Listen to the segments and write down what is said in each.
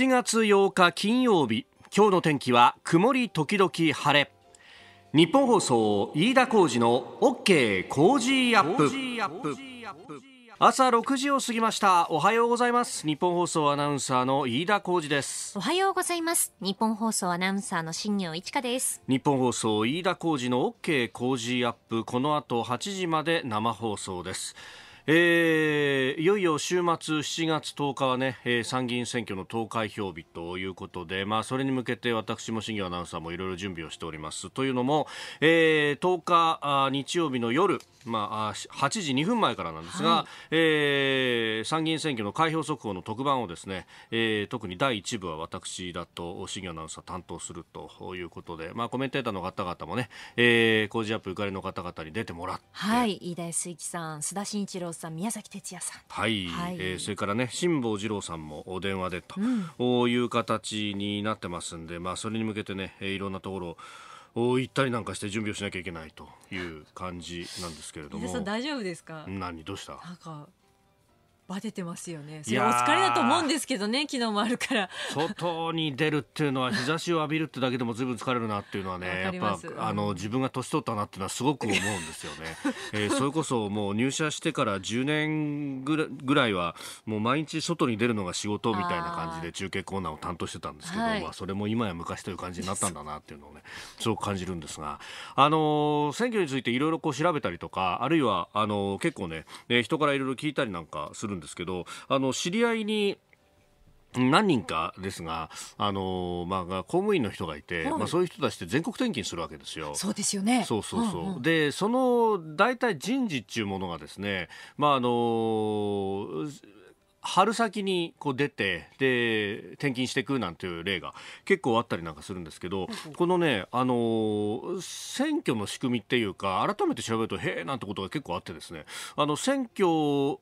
7月8日金曜日今日の天気は曇り時々晴れ日本放送飯田浩二の OK 工ーアップ朝6時を過ぎましたおはようございます日本放送アナウンサーの飯田浩二ですおはようございます日本放送アナウンサーの新業一華です日本放送飯田浩二の OK 工事アップこの後8時まで生放送ですえー、いよいよ週末7月10日はね、えー、参議院選挙の投開票日ということで、まあ、それに向けて私も新庄アナウンサーもいろいろ準備をしておりますというのも、えー、10日あ日曜日の夜、まあ、8時2分前からなんですが、はい、えー、参議院選挙の開票速報の特番をですね、えー、特に第1部は私だと新庄アナウンサー担当するということで、まあ、コメンテーターの方々もね、えー、工事アップゆかりの方々に出てもらって。はい、飯田水木さん須田慎一郎郎さん宮崎哲也さんはい、はい、えー、それからね辛坊治郎さんもお電話でと、うん、いう形になってますんで、まあ、それに向けてねいろんなところお行ったりなんかして準備をしなきゃいけないという感じなんですけれども大丈夫ですか何どうしたなんかバテてますよねそれお疲れだと思うんですけどね昨日もあるから外に出るっていうのは日差しを浴びるってだけでもずいぶん疲れるなっていうのはね やっぱ、あの自分が年取ったなっていうのはすごく思うんですよね、えー、それこそもう入社してから10年ぐらいはもう毎日外に出るのが仕事みたいな感じで中継コーナーを担当してたんですけど、はい、それも今や昔という感じになったんだなっていうのをねすごく感じるんですがあの選挙についていろいろ調べたりとかあるいはあの結構ね、えー、人からいろいろ聞いたりなんかするんですけど、あの、知り合いに、何人かですが、あのまあ、公務員の人がいて、はい、まあ、そういう人たちって全国転勤するわけですよ。そうですよね。そうそうそう。うんうん、で、その、大体人事っていうものがですね、まあ、あのー春先にこう出てで転勤していくなんていう例が結構あったりなんかするんですけど、このね、あの選挙の仕組みっていうか改めて調べるとへえなんてことが結構あってですねあの選挙ど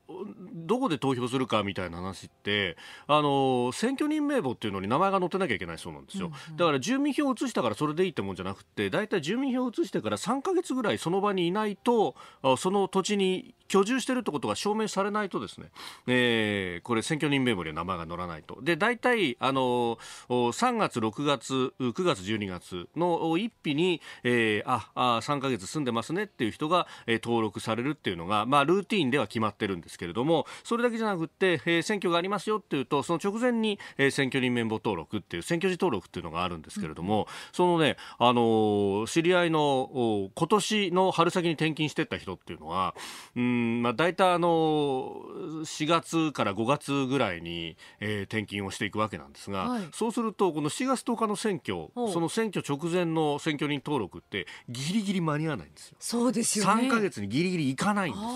こで投票するかみたいな話って、あの選挙人名簿っていうのに名前が載ってなきゃいけないそうなんですよ、だから住民票を移したからそれでいいってもんじゃなくて大体住民票を移してから3か月ぐらいその場にいないとその土地に居住してるってことが証明されないとですね、えーえー、これ選挙人名簿には名前が載らないと。で、大体、あのー、3月、6月、9月、12月の一日に、えー、あ、あ3ヶ月住んでますねっていう人が、えー、登録されるっていうのが、まあ、ルーティンでは決まってるんですけれども、それだけじゃなくて、えー、選挙がありますよっていうと、その直前に、えー、選挙人名簿登録っていう、選挙時登録っていうのがあるんですけれども、うん、そのね、あのー、知り合いの、今年の春先に転勤してった人っていうのは、うん、まあ、大体あのー、4月から5 5月ぐらいに、えー、転勤をしていくわけなんですが、はい、そうするとこの4月10日の選挙その選挙直前の選挙人登録ってギリギリ間に合わないんですよ。そうですよ、ね、3ヶ月にギリギリいかないんですよ。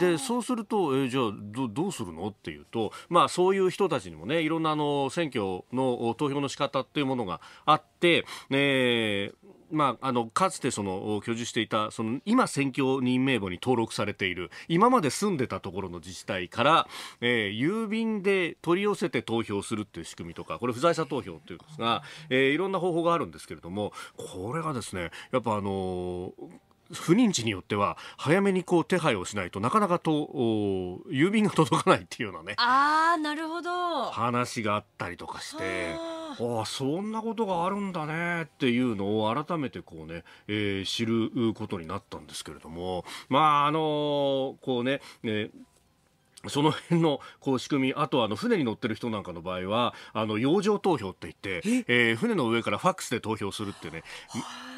でそうすると、えじゃあどどうするのっていうと、まあ、そういう人たちにもねいろんなあの選挙の投票の仕方っていうものがあって、えーまあ、あのかつてその居住していたその今、選挙人名簿に登録されている今まで住んでたところの自治体から、えー、郵便で取り寄せて投票するっていう仕組みとかこれ不在者投票っていうんですが、えー、いろんな方法があるんですけれどもこれがですねやっぱあのー不妊地によっては早めにこう手配をしないとなかなかと郵便が届かないっていうようなねあなるほど話があったりとかして。ああ、そんなことがあるんだねっていうのを改めてこうね、えー、知ることになったんですけれども、まあ、あのー、こうね、その辺のこう仕組み、あとあの船に乗ってる人なんかの場合は、あの洋上投票って言って、えー、船の上からファックスで投票するってね、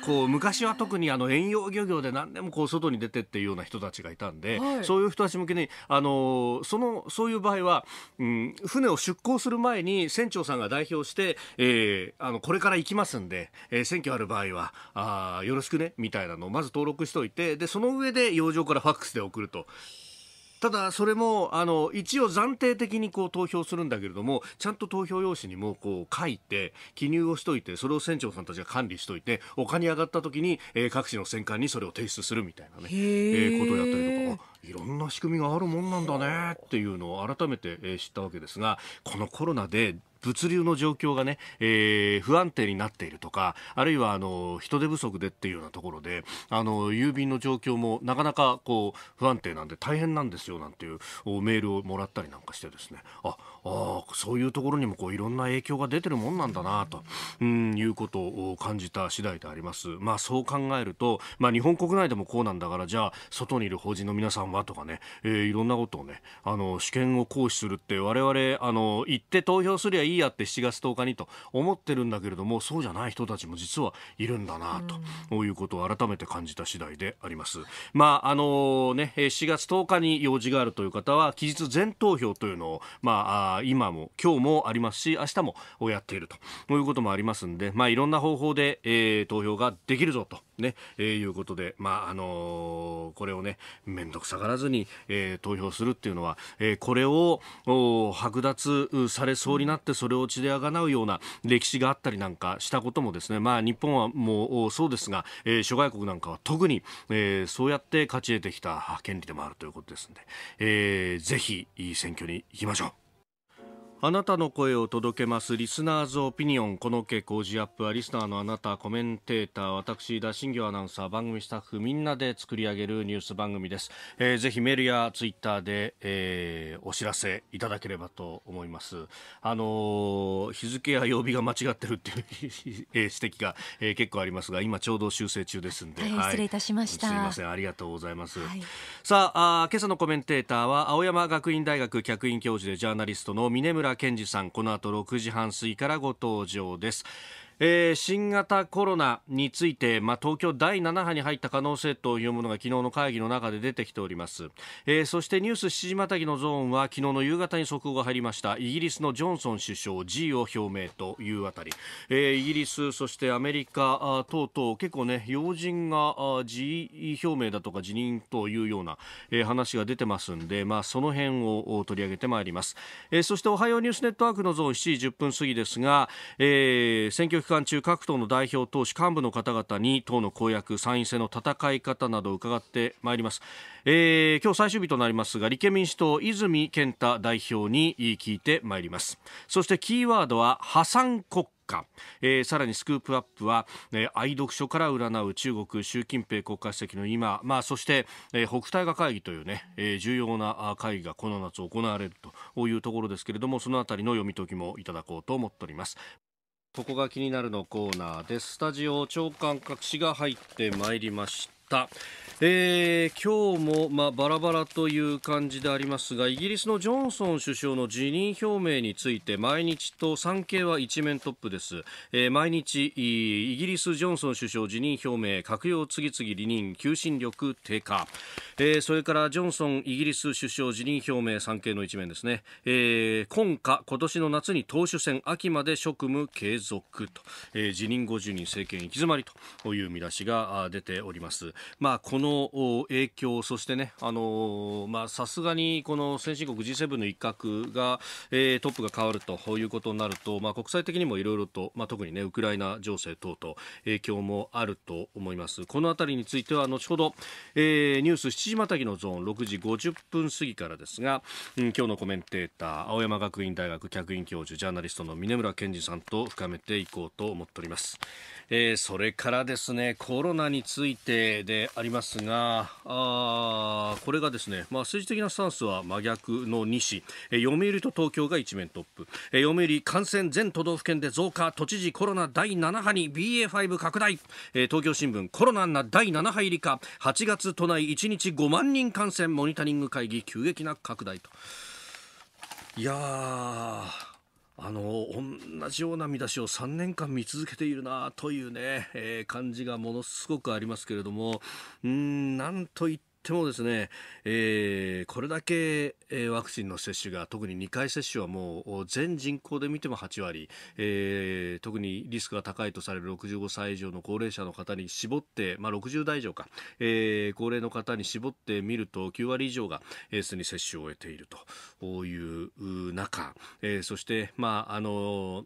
こう昔は特にあの遠洋漁業で何でもこう外に出てっていうような人たちがいたんで、はい、そういう人たち向けに、あのそのそういう場合は、うん、船を出港する前に船長さんが代表して、えー、あのこれから行きますんで、えー、選挙ある場合はあよろしくねみたいなのをまず登録しておいて、でその上で洋上からファックスで送ると。ただ、それもあの一応暫定的にこう投票するんだけれどもちゃんと投票用紙にもこう書いて記入をしといてそれを船長さんたちが管理しといて丘に上がった時に、えー、各地の戦艦にそれを提出するみたいなね、えー、ことをやったりとかいろんな仕組みがあるもんなんだねっていうのを改めて知ったわけですがこのコロナで物流の状況がね、えー、不安定になっているとかあるいはあの人手不足でっていうようなところであの郵便の状況もなかなかこう不安定なんで大変なんですよなんていうメールをもらったりなんかしてですねああそういうところにもこういろんな影響が出てるもんなんだなと、うん、いうことを感じた次第であります。まあ、そう考えると、まあ、日本国内でもこうなんだからじゃあ外にいる法人の皆さん緩和とかね、えー、いろんなことをねあの試験を行使するって我々あの行って投票すりゃいいやって7月10日にと思ってるんだけれどもそうじゃない人たちも実はいるんだなということを改めて感じた次第であります。まああのね、7月10日に用事があるという方は期日全投票というのを、まあ、今も今日もありますし明日もやっているということもありますんで、まあ、いろんな方法で、えー、投票ができるぞとね、えー、いうことで、まあ、あのー、これをね、面倒くさがらずに、えー、投票するっていうのは、えー、これを、剥奪されそうになってそれを血であがなうような歴史があったりなんかしたこともですね、まあ、日本はもうそうですが、えー、諸外国なんかは特に、えー、そうやって勝ち得てきた権利でもあるということですので、えー、ぜひ、いい選挙に行きましょう。あなたの声を届けますリスナーズオピニオンこの傾向ジアップはリスナーのあなたコメンテーター私田新業アナウンサー番組スタッフみんなで作り上げるニュース番組です、えー、ぜひメールやツイッターで、えー、お知らせいただければと思いますあのー、日付や曜日が間違ってるっていう指摘が、えー、結構ありますが今ちょうど修正中ですんで、はい、失礼いたしましたすいませんありがとうございます、はい、さああ今朝のコメンテーターは青山学院大学客員教授でジャーナリストの峰村健二さんこの後6時半過ぎからご登場ですえー、新型コロナについて、まあ、東京第7波に入った可能性というものが昨日の会議の中で出てきております、えー、そしてニュース7時またぎのゾーンは昨日の夕方に速報が入りましたイギリスのジョンソン首相辞意を表明というあたり、えー、イギリスそしてアメリカ等々結構ね要人が辞意表明だとか辞任というような、えー、話が出てますんで、まあ、その辺を取り上げてまいります、えー、そしておはようニュースネットワークのゾーン7時10分過ぎですが、えー、選挙期間中各党の代表党首幹部の方々に党の公約参院選の戦い方などを伺ってまいります、えー、今日最終日となりますが立憲民主党泉健太代表に聞いてまいりますそしてキーワードは破産国家、えー、さらにスクープアップは、えー、愛読書から占う中国習近平国家主席の今、まあ、そして、えー、北戴河会議というね、えー、重要な会議がこの夏行われるというところですけれどもそのあたりの読み解きもいただこうと思っておりますここが気になるのコーナーです。スタジオ長官隠しが入ってまいりまし、えー、今日も、まあ、バラバラという感じでありますがイギリスのジョンソン首相の辞任表明について毎日と産経は一面トップです、えー、毎日イギリスジョンソン首相辞任表明閣僚次々離任求心力低下、えー、それからジョンソンイギリス首相辞任表明産経の一面ですね、えー、今夏今年の夏に党首選秋まで職務継続と、えー、辞任50人政権行き詰まりという見出しが出ておりますまあ、この影響、そしてね、あのまあ、さすがにこの先進国 G7 の一角が、えー、トップが変わるということになると、まあ、国際的にもいろいろと、まあ、特にね、ウクライナ情勢等々、影響もあると思います。このあたりについては、後ほど、えー、ニュース7時またぎのゾーン6時50分過ぎからですが、うん、今日のコメンテーター、青山学院大学客員教授、ジャーナリストの峰村健二さんと深めていこうと思っております。えー、それからですね、コロナについて、でありますが、あこれがですね、まあ、政治的なスタンスは真逆の西、え読売と東京が一面トップ、え読売感染全都道府県で増加、都知事コロナ第7波に BA.5 拡大、え東京新聞コロナな第7波入りか、8月都内1日5万人感染モニタリング会議急激な拡大と。いやーあの、同じような見出しを3年間見続けているなというね、えー、感じがものすごくありますけれども、うん、なんといってってもですね、えー、これだけ、えワクチンの接種が特に2回接種はもう全人口で見ても8割、えー、特にリスクが高いとされる65歳以上の高齢者の方に絞って、まあ、60代以上か、えー、高齢の方に絞ってみると9割以上がすでに接種を終えているという中、えそして、まああの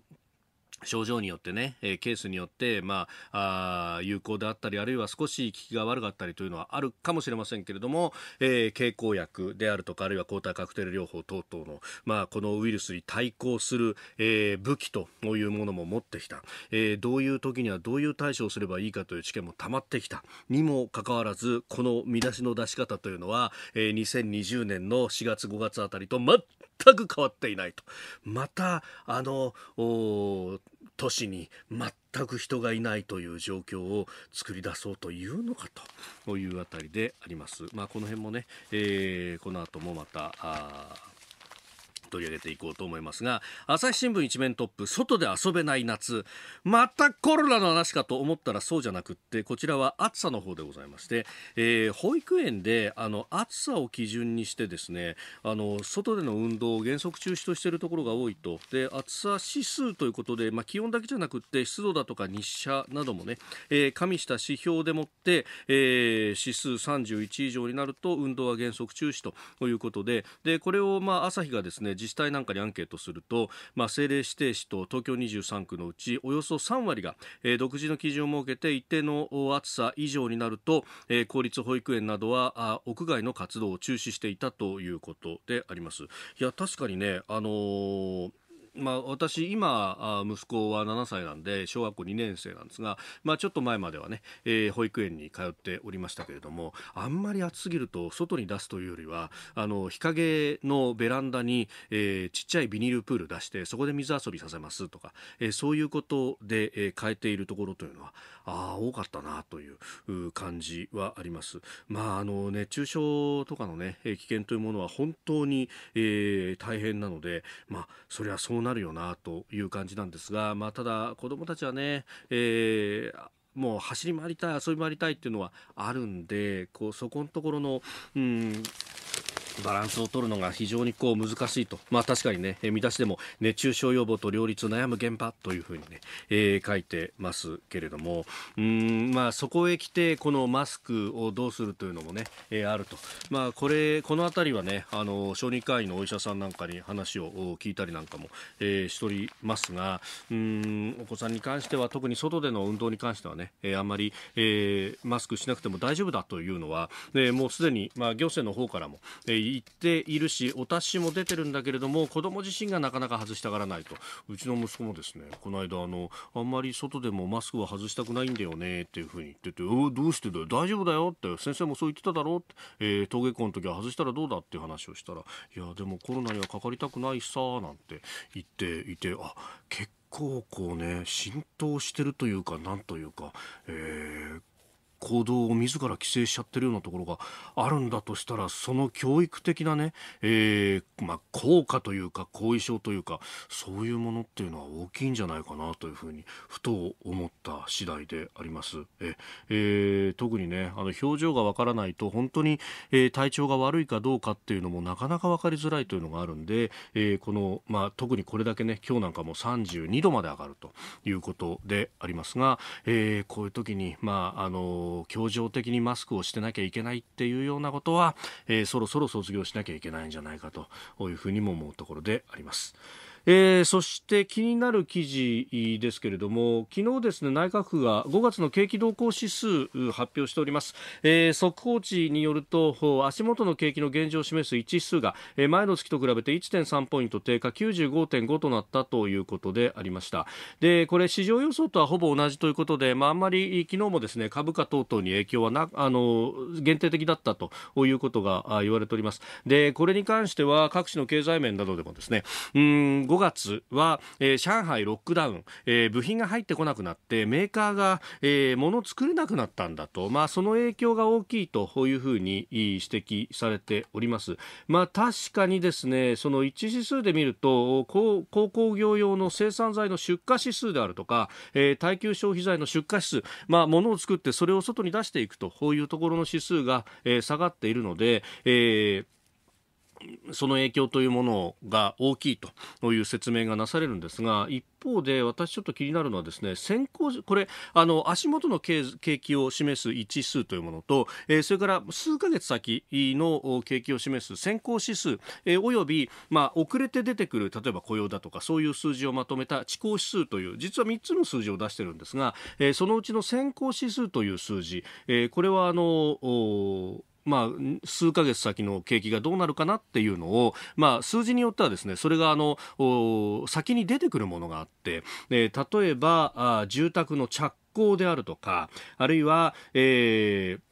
症状によってね、えー、ケースによって、まあ、あ有効であったり、あるいは少し効きが悪かったりというのはあるかもしれませんけれども、えー、経口薬であるとか、あるいは抗体カクテル療法等々の、まあ、このウイルスに対抗する、えー、武器というものも持ってきた、えー、どういう時にはどういう対処をすればいいかという知見も溜まってきたにもかかわらず、この見出しの出し方というのは、えー、2020年の4月5月あたりと全く変わっていないと。また、あの、お都市に全く人がいないという状況を作り出そうというのかというあたりであります。まあ、この辺もね、えー、この後もまた、取り上げていこうと思いますが朝日新聞一面トップ外で遊べない夏またコロナの話かと思ったらそうじゃなくってこちらは暑さの方でございまして、えー、保育園であの暑さを基準にしてですねあの外での運動を原則中止としているところが多いとで暑さ指数ということで、まあ、気温だけじゃなくって湿度だとか日射などもね、えー、加味した指標でもって、えー、指数31以上になると運動は原則中止ということででこれをまあ朝日がですね自治体なんかにアンケートすると、まあ、政令指定市と東京23区のうちおよそ3割が、えー、独自の基準を設けて一定の暑さ以上になると、えー、公立保育園などはあ屋外の活動を中止していたということであります。いや確かにね、あのーまあ、私、今、息子は7歳なんで、小学校2年生なんですが、まあ、ちょっと前まではね、えー、保育園に通っておりましたけれども、あんまり暑すぎると、外に出すというよりは、あの、日陰のベランダに、えー、ちっちゃいビニールプール出して、そこで水遊びさせますとか、えー、そういうことで、え変えているところというのは、あ多かったな、という感じはあります。まあ、あの、熱中症とかのね、危険というものは本当に、え大変なので、まあ、それはそうなるよなという感じなんですが、まあ、ただ、子どもたちはね、えーもう走り回りたい、遊び回りたいっていうのはあるんで、こうそこのところの、うん、バランスを取るのが非常にこう難しいと、まあ、確かにね、え見出しでも熱中症予防と両立悩む現場というふうにね、えー、書いてますけれどもうん、まあ、そこへ来てこのマスクをどうするというのもね、えー、あると、まあ、これこの辺りはねあの小児科医のお医者さんなんかに話を聞いたりなんかも、えー、しておりますがうんお子さんに関しては特に外での運動に関してはね、えあんまり、えマスクしなくても大丈夫だというのは、えもうすでに、まあ、行政の方からも、え言っているしお達しも出てるんだけれども子ども自身がなかなか外したがらないとうちの息子もですねこの間あのあんまり外でもマスクは外したくないんだよねっていうふうに言ってておどうしてだよ大丈夫だよって先生もそう言ってただろうって、えー、登下校の時は外したらどうだっていう話をしたらいやでもコロナにはかかりたくないさなんて言っていてあ結構こうね浸透してるというかなんというか、えー、行動を自ら規制しちゃってるようなところがあるんだとしたらその教育的なね、えー、まあ、効果というか後遺症というかそういうものっていうのは大きいんじゃないかなというふうにふと思った次第であります。ええー、特にねあの表情がわからないと本当に、えー、体調が悪いかどうかっていうのもなかなか分かりづらいというのがあるんで、えー、この、まあ、特にこれだけね今日なんかも32度まで上がるということでありますが、えー、こういう時に、まああのの教的にマスクをしてなきゃいけないっていうようなことは、えー、そろそろ卒業しなきゃいけないんじゃないかというふうにも思うところであります。えー、そして気になる記事ですけれども昨日ですね内閣府が5月の景気動向指数発表しております、えー、速報値によると足元の景気の現状を示す1指数が、え前の月と比べて1.3ポイント低下95.5となったということでありましたでこれ市場予想とはほぼ同じということで、まあ、あんまり昨日もですね株価等々に影響はなあの限定的だったということが言われておりますでこれに関しては各地の経済面などでもですねうん5月は、えー、上海ロックダウン、えー、部品が入ってこなくなってメーカーが、えー、物を作れなくなったんだと、まあ、その影響が大きいというふうに指摘されております。まあ、確かにですねその一指数で見ると鉱工業用の生産材の出荷指数であるとか、えー、耐久消費財の出荷指数、まあ、物を作ってそれを外に出していくというところの指数が、えー、下がっているので、えーその影響というものが大きいという説明がなされるんですが一方で私ちょっと気になるのはですね先行これあの足元の景気を示す一数というものと、えー、それから数か月先の景気を示す先行指数、えー、および、まあ、遅れて出てくる例えば雇用だとかそういう数字をまとめた遅行指数という実は3つの数字を出してるんですが、えー、そのうちの先行指数という数字、えー、これはあのまあ、数ヶ月先の景気がどうなるかなっていうのを、まあ、数字によってはですねそれがあの先に出てくるものがあって、えー、例えばあ住宅の着工であるとかあるいは、えー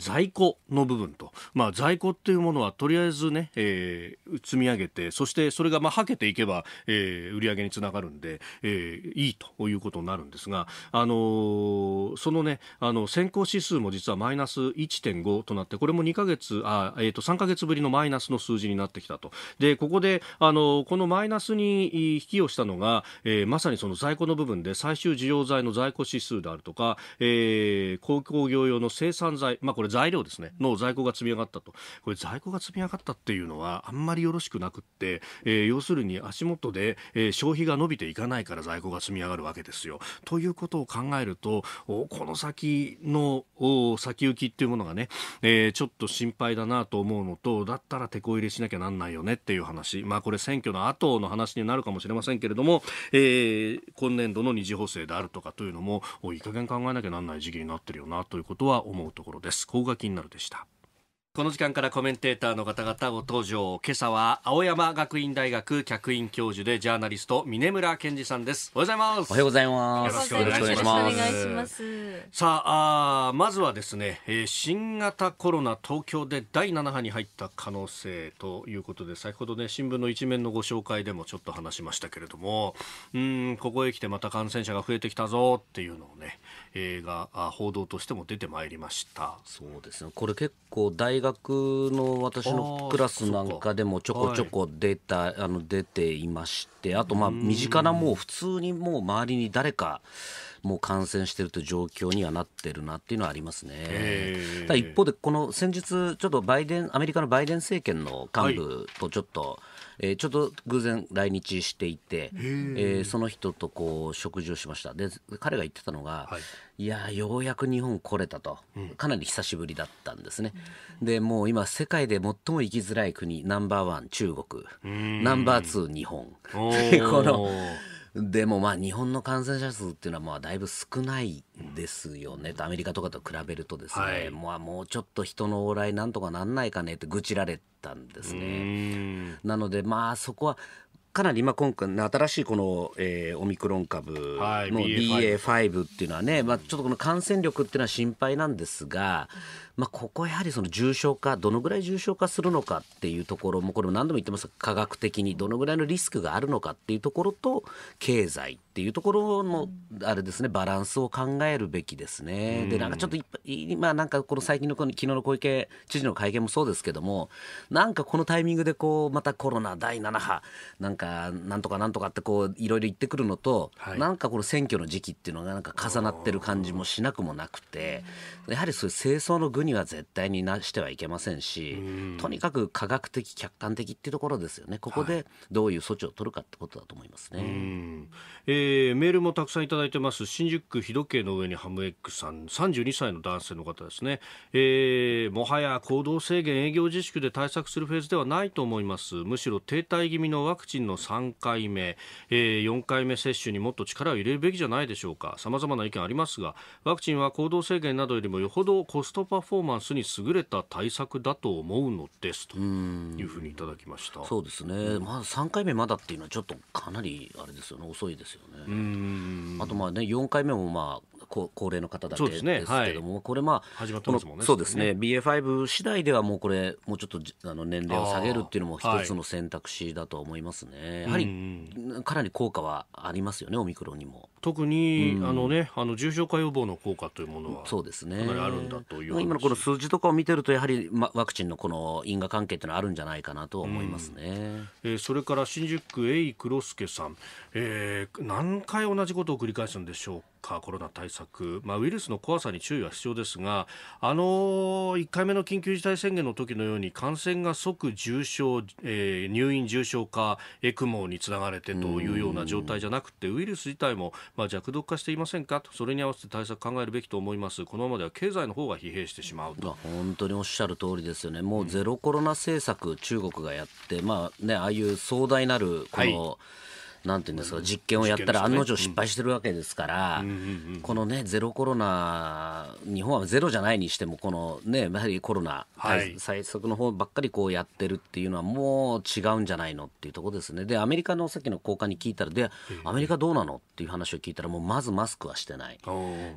在庫の部分と、まあ、在庫っていうものはとりあえずね、えー、積み上げてそしてそれがまあはけていけば、えー、売り上げにつながるんで、えー、いいということになるんですが、あのー、そのねあの先行指数も実はマイナス1.5となってこれも2ヶ月あ、えー、と3か月ぶりのマイナスの数字になってきたとでここで、あのこのマイナスに引きをしたのが、えー、まさにその在庫の部分で最終需要材の在庫指数であるとか、えー、鉱工業用の生産産材、まあ、これ材料ですねの在庫が積み上がったとこれ在庫が積み上がったっていうのはあんまりよろしくなくって、えー、要するに足元で、えー、消費が伸びていかないから在庫が積み上がるわけですよ。ということを考えるとこの先の先行きっていうものがね、えー、ちょっと心配だなと思うのとだったらてこ入れしなきゃなんないよねっていう話、まあ、これ選挙の後の話になるかもしれませんけれども、え今年度の二次補正であるとかというのもいい加減考えなきゃなんない時期になってるよなということは思ううところです高こが気になるでしたこの時間からコメンテーターの方々ご登場今朝は青山学院大学客員教授でジャーナリスト峰村健二さんですおはようございますおはようございますよろしくお願いしますさああまずはですね、えー、新型コロナ東京で第7波に入った可能性ということで先ほどね新聞の一面のご紹介でもちょっと話しましたけれどもうんここへ来てまた感染者が増えてきたぞっていうのをね、えー、が報道としても出てまいりましたそうですねこれ結構大学の私のクラスなんかでもちょこちょこ出た、はい、あの出ていましてあとまあ身近なもう普通にもう周りに誰かもう感染しているという状況にはなってるなっていうのはありますね。えー、一方で、この先日、ちょっとバイデンアメリカのバイデン政権の幹部とちょっと、はい、えー、ちょっと偶然来日していて、えー、その人とこう食事をしましたで彼が言ってたのが、はい、いやようやく日本来れたと、うん、かなり久しぶりだったんですね、うん、でもう今世界で最も行きづらい国ナンバーワン中国ナンバーツー日本 この。でもまあ日本の感染者数っていうのはまあだいぶ少ないですよね、うん、アメリカとかと比べるとですね、はい、まあ、もうちょっと人の往来なんとかなんないかねって愚痴られたんですね。なのでまあそこはかなり今今回新しいこの、えー、オミクロン株の BA.5 っていうのはね、まあ、ちょっとこの感染力っていうのは心配なんですが、まあ、ここはやはりその重症化どのぐらい重症化するのかっていうところもこれも何度も言ってます科学的にどのぐらいのリスクがあるのかっていうところと経済っていうところのあれですねバランスを考えるべきですね。でなんかちょっとまあ、なんかこの最近のこの昨日の小池知事の会見もそうですけどもなんかこのタイミングでこうまたコロナ第7波なんかなんとかなんとかってこういろいろ言ってくるのと、はい、なんかこの選挙の時期っていうのがなんか重なってる感じもしなくもなくてやはりそういう清掃の軍には絶対になしてはいけませんし、とにかく科学的、客観的っていうところですよね、ここでどういう措置を取るかってことだと思いますね、はい、えー、メールもたくさんいただいてます、新宿区日時計の上にハムエッグさん、32歳の男性の方ですね、えー、もはや行動制限、営業自粛で対策するフェーズではないと思います、むしろ停滞気味のワクチンの3回目、えー、4回目接種にもっと力を入れるべきじゃないでしょうか、さまざまな意見ありますが、ワクチンは行動制限などよりもよほどコストパフォーフォーマンスに優れた対策だと思うのですというふうにいただきましたそうですね、まあ、3回目まだっていうのは、ちょっとかなりあれですよね、遅いですよね。あとまあね、4回目もまあ高高齢の方だけですけども、ねはい、これまあ始まってますもんねそうですねね BA.5 次第ではもうこれもうちょっとあの年齢を下げるっていうのも一つの選択肢だと思いますね、やはりかなり効果はありますよねオミクロンにも特に、うん、あのねあの重症化予防の効果というものはそうですねあるんだという、ね、今のこの数字とかを見てるとやはり、ま、ワクチンのこの因果関係っていうのはあるんじゃないかなと思いますね、うん、えー、それから新宿エイクロスケさん、えー、何回同じことを繰り返すんでしょうかコロナ対策、まあ、ウイルスの怖さに注意は必要ですが、あのー、1回目の緊急事態宣言の時のように感染が即重症、えー、入院重症化 ECMO につながれてというような状態じゃなくてウイルス自体も、まあ、弱毒化していませんかとそれに合わせて対策考えるべきと思いますこのままでは経済の方が疲弊してしまうと、本当におっしゃる通りですよねもうゼロコロナ政策、中国がやって、まあね、ああいう壮大なるこの、はいなんていうんですか実験をやったら案の定失敗してるわけですから、このねゼロコロナ日本はゼロじゃないにしてもこのねやはりコロナ最速策の方ばっかりこうやってるっていうのはもう違うんじゃないのっていうところですねでアメリカのさっきの高官に聞いたらでアメリカどうなのっていう話を聞いたらもうまずマスクはしてない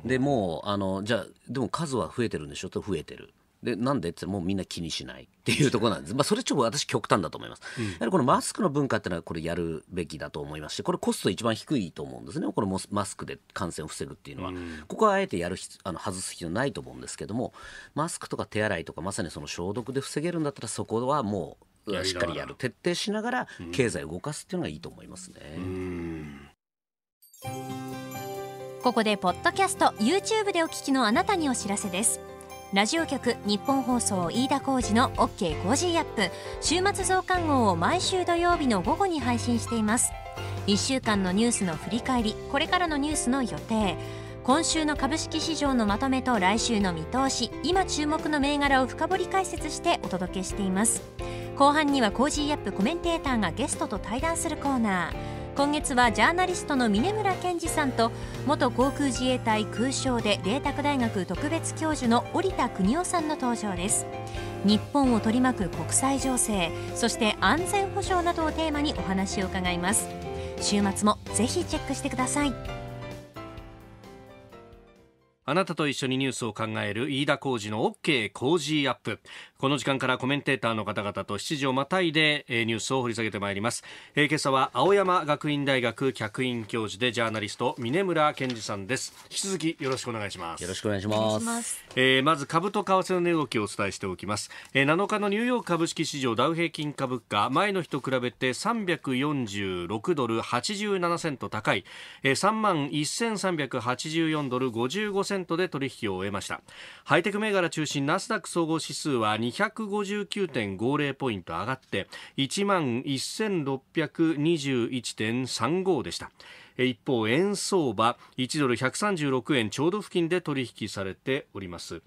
でもうあのじゃあでも数は増えてるんでしょと増えてる。でなんでってもうみんな気にしないっていうところなんです、まあ、それちょっと私極端だと思います、うん、やはりこのマスクの文化っていうのはこれやるべきだと思いますしこれコスト一番低いと思うんですねこのマスクで感染を防ぐっていうのは、うん、ここはあえてやるあの外す必要ないと思うんですけどもマスクとか手洗いとかまさにその消毒で防げるんだったらそこはもうしっかりやる徹底しながら経済を動かすっていうのがいいと思いますね。うんここでポッドキャスト YouTube でお聞きのあなたにお知らせですラジオ局日本放送飯田浩司の OK コージーアップ週末増刊号を毎週土曜日の午後に配信しています1週間のニュースの振り返りこれからのニュースの予定今週の株式市場のまとめと来週の見通し今注目の銘柄を深掘り解説してお届けしています後半にはコージーアップコメンテーターがゲストと対談するコーナー今月はジャーナリストの峰村健二さんと元航空自衛隊空将で麗澤大学特別教授の織田邦夫さんの登場です日本を取り巻く国際情勢そして安全保障などをテーマにお話を伺います週末もぜひチェックしてくださいあなたと一緒にニュースを考える飯田浩二の OK コージーアップこの時間からコメンテーターの方々と7時をまたいで、えー、ニュースを掘り下げてまいります、えー、今朝は青山学院大学客員教授でジャーナリスト峰村健二さんです引き続きよろしくお願いしますよろしくお願いしますえー、まず株と為替の値動きをお伝えしておきます、えー、7日のニューヨーク株式市場ダウ平均株価前の日と比べて346ドル87セント高い、えー、3万1384ドル55セントで取引を終えましたハイテク銘柄中心ナスダック総合指数は259.50ポイント上がって1万1621.35でした一方円相場1ドル136円ちょうど付近で取引されております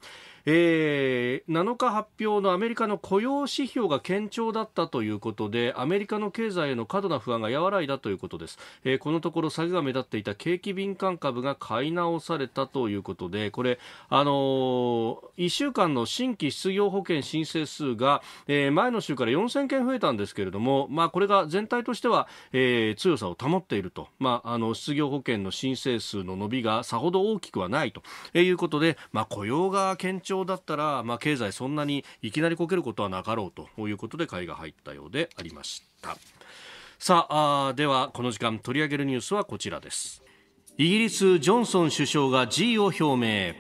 えー、7日発表のアメリカの雇用指標が堅調だったということでアメリカの経済への過度な不安が和らいだということです、えー、このところ下げが目立っていた景気敏感株が買い直されたということでこれ、あのー、1週間の新規失業保険申請数が、えー、前の週から4000件増えたんですけれども、まあ、これが全体としては、えー、強さを保っていると、まあ、あの失業保険の申請数の伸びがさほど大きくはないということで、まあ、雇用が堅調調だったら、まあ、経済そんなにいきなりこけることはなかろうということで買いが入ったようでありましたさあではこの時間取り上げるニュースはこちらですイギリスジョンソン首相が G を表明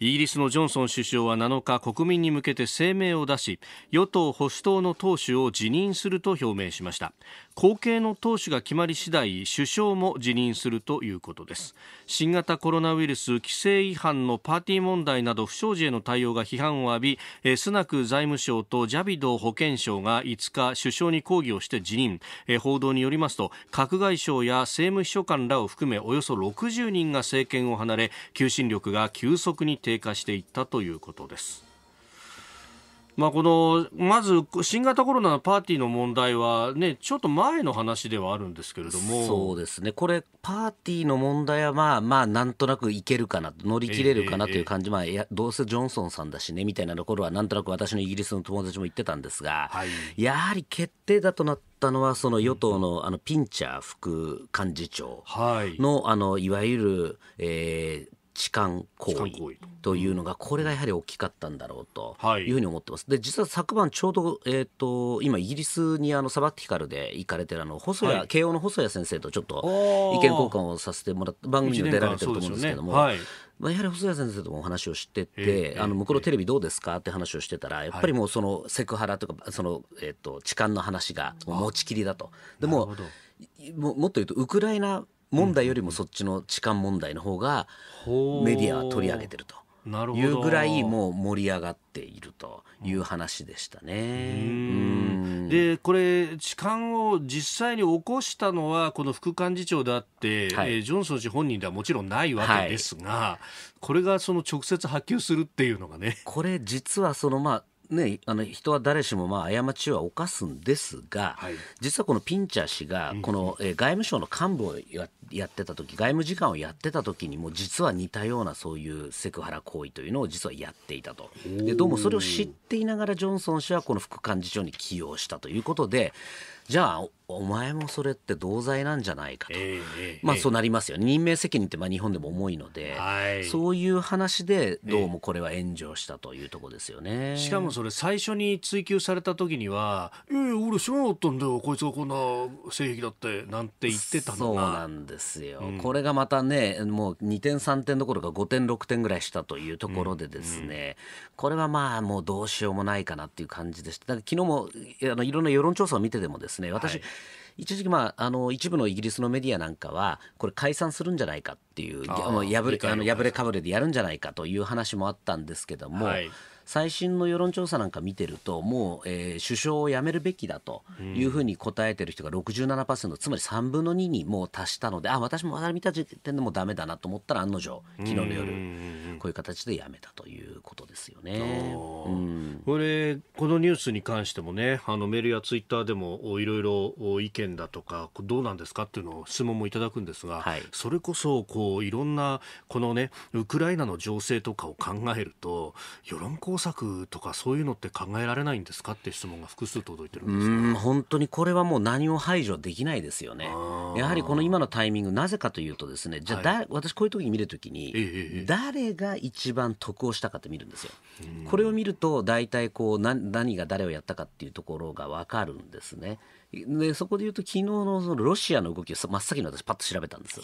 イギリスのジョンソン首相は7日国民に向けて声明を出し与党・保守党の党首を辞任すると表明しました後継の党首が決まり次第首相も辞任するということです新型コロナウイルス規制違反のパーティー問題など不祥事への対応が批判を浴びスナク財務省とジャビド保健相が5日首相に抗議をして辞任報道によりますと閣外相や政務秘書官らを含めおよそ60人が政権を離れ求心力が急速に低下していったということですまあ、このまず新型コロナのパーティーの問題は、ね、ちょっと前の話ではあるんですけれどもそうですね、これ、パーティーの問題は、まあまあ、なんとなくいけるかな、乗り切れるかなという感じ、えー、まあ、やどうせジョンソンさんだしねみたいなところは、なんとなく私のイギリスの友達も言ってたんですが、はい、やはり決定だとなって、たのはその与党のあのピンチャー副幹事長のあのいわゆるえ痴漢行為というのがこれがやはり大きかったんだろうというふうに思ってます。で実は昨晩ちょうど、えーと、今イギリスにあのサバティカルで行かれてるあの細谷、はい、慶応の細谷先生とちょっと意見交換をさせてもらって番組に出られてると思うんですけども。はい、まあ、やはり細谷先生ともお話をしてて、あの向こうのテレビどうですかって話をしてたらやっぱりもうそのセクハラとかその、えーと、と痴漢の話が持ちきりだと。でももっと言うとウクライナ問題よりもそっちの痴漢問題の方がメディアは取り上げてると。いうぐらいもう盛り上がっているという話でしたね。でこれ痴漢を実際に起こしたのはこの副幹事長であって、はい、えー、ジョンソン氏本人ではもちろんないわけですが、はい、これがその直接波及するっていうのがね。これ実はそのまあね、あの人は誰しもまあ過ちは犯すんですが、はい、実はこのピンチャー氏がこの、え外務省の幹部をややってた時外務次官をやってた時にも実は似たようなそういうセクハラ行為というのを実はやっていたとでどうもそれを知っていながらジョンソン氏はこの副幹事長に起用したということでじゃあお前もそれって同罪なんじゃないかと、ええ、まあそうなりますよ、ね、任命責任ってまあ日本でも重いので、はい、そういう話でどうもこれは援助したというとこですよね、しかもそれ最初に追及された時には「いやいや俺知らなかったんだよこいつがこんな性癖だって」なんて言ってたのがそうなんですよ、うん、これがまたねもう2点3点どころか5点6点ぐらいしたというところでですね、うんうん、これはまあもうどうしようもないかなっていう感じでしただから昨日もあのいろんな世論調査を見ててもですね私、はい一時期、まあ、あの一部のイギリスのメディアなんかはこれ解散するんじゃないかっていうあ破れの破れかぶれでやるんじゃないかという話もあったんですけども、はい、最新の世論調査なんか見てるともう、えー、首相を辞めるべきだというふうに答えてる人が67%つまり3分の2にもう達したのであ私もれ見た時点でもうだめだなと思ったら案の定昨日の夜。こういう形でやめたということですよね、これこのニュースに関してもねあのメールやツイッターでもいろいろ意見だとかどうなんですかっていうのを質問もいただくんですが、はい、それこそこういろんなこのねウクライナの情勢とかを考えると世論工作とかそういうのって考えられないんですかって質問が複数届いてるんです本当にこれはもう何も排除できないですよね。やはりこの今のタイミングなぜかというとですねじゃあ、はい、私こういう時に見るときに、ええ、誰がが一番得をしたかって見るんですよ。これを見ると大体こう何が誰をやったかっていうところが分かるんですね。でそこで言うと昨日のそのロシアの動きを真っ先に私パッと調べたんです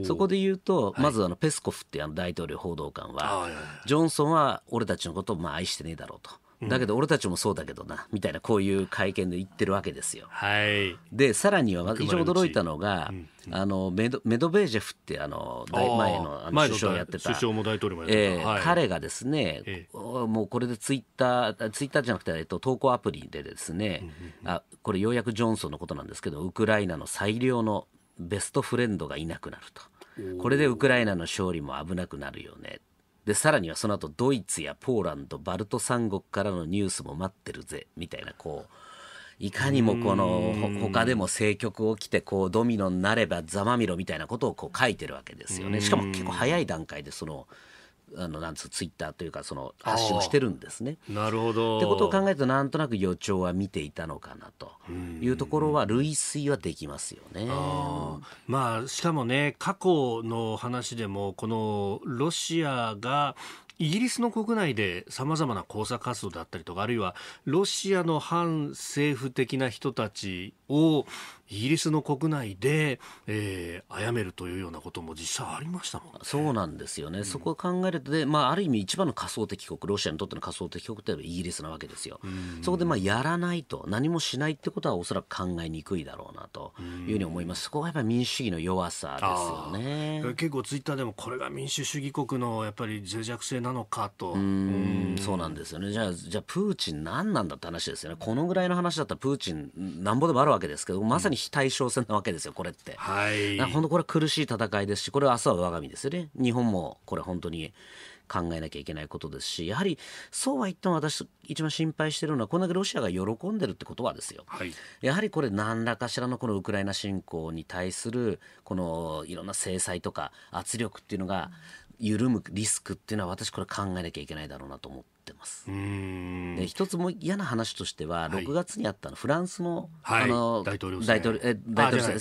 よ。そこで言うと、まずあのペスコフってあの大統領報道官は、ジョンソンは俺たちのことをまあ愛してねえだろうと。だけど俺たちもそうだけどな、みたいなこういう会見で言ってるわけですよ。はい、でさらには一応驚いたのが、あのメドメドベージェフってあの前の首相やってた首も大統領もやってた、え彼がですね、もうこれでツイッターツイッターじゃなくて、えっと、投稿アプリでですね、あこれようやくジョンソンのことなんですけどウクライナの最良のベストフレンドがいなくなるとこれでウクライナの勝利も危なくなるよねでさらにはその後ドイツやポーランドバルト三国からのニュースも待ってるぜみたいなこういかにもこの他でも政局起きてこうドミノになればざまみろみたいなことをこう書いてるわけですよねしかも結構早い段階でそのあのなんつうツイッターというかその発信をしてるんですね。なるほどってことを考えるとなんとなく予兆は見ていたのかなというところは類推はできますよね。まあ、しかもね過去の話でもこのロシアがイギリスの国内でさまざまな工作活動だったりとかあるいはロシアの反政府的な人たちをイギリスの国内で、えー、殺めるというようなことも実際ありましたもん、ね、そうなんですよね、うん、そこを考えるとで、まあ、ある意味、一番の仮想敵国、ロシアにとっての仮想敵国といえばイギリスなわけですよ、うん、そこでまあやらないと、何もしないってことはおそらく考えにくいだろうなというふうに思います、うん、そこはやっぱり民主主義の弱さですよね結構、ツイッターでも、これが民主主義国のやっぱり脆弱性なのかとうんそうなんですよねじゃあじゃあプーチン何なんだって話ですよねこのぐらいの話だったらプーチンなんぼでもあるわけですけどまさに非対称戦なわけですよこれって、本当これは苦しい戦いですしこれは明日は我が身ですよね日本もこれ本当に考えなきゃいけないことですしやはりそうは言っても私一番心配しているのはこんだけロシアが喜んでるってことはですよ、はい、やはりこれ何らかしらのこのウクライナ侵攻に対するこのいろんな制裁とか圧力っていうのが、うん緩むリスクっていうのは私これ考えなきゃいけないだろうなと思ってます。で一つも嫌な話としては、はい、6月にあったのフランスのはい、あの大統領選大統領選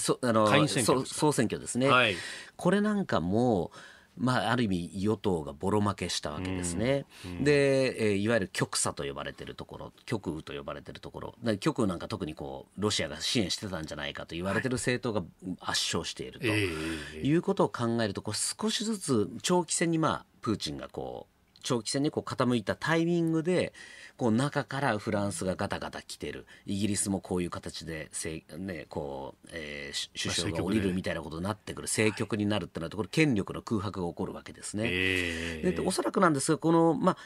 総選挙ですね、はい、これなんかもまあ、ある意味与党がボロ負けしたわけですね、うんうん、で、えー、いわゆる極左と呼ばれてるところ極右と呼ばれてるところ極右なんか特にこうロシアが支援してたんじゃないかと言われてる政党が圧勝していると、い、いうことを考えるとこう少しずつ長期戦にまあプーチンがこう長期戦にこう傾いたタイミングでこう中からフランスがガタガタ来てるイギリスもこういう形でせ、ねこうえー、首相が降りるみたいなことになってくる政局になるってなとこれ権力の空白が起こるわけですね。えー、でおそらくなんですがこの、まあ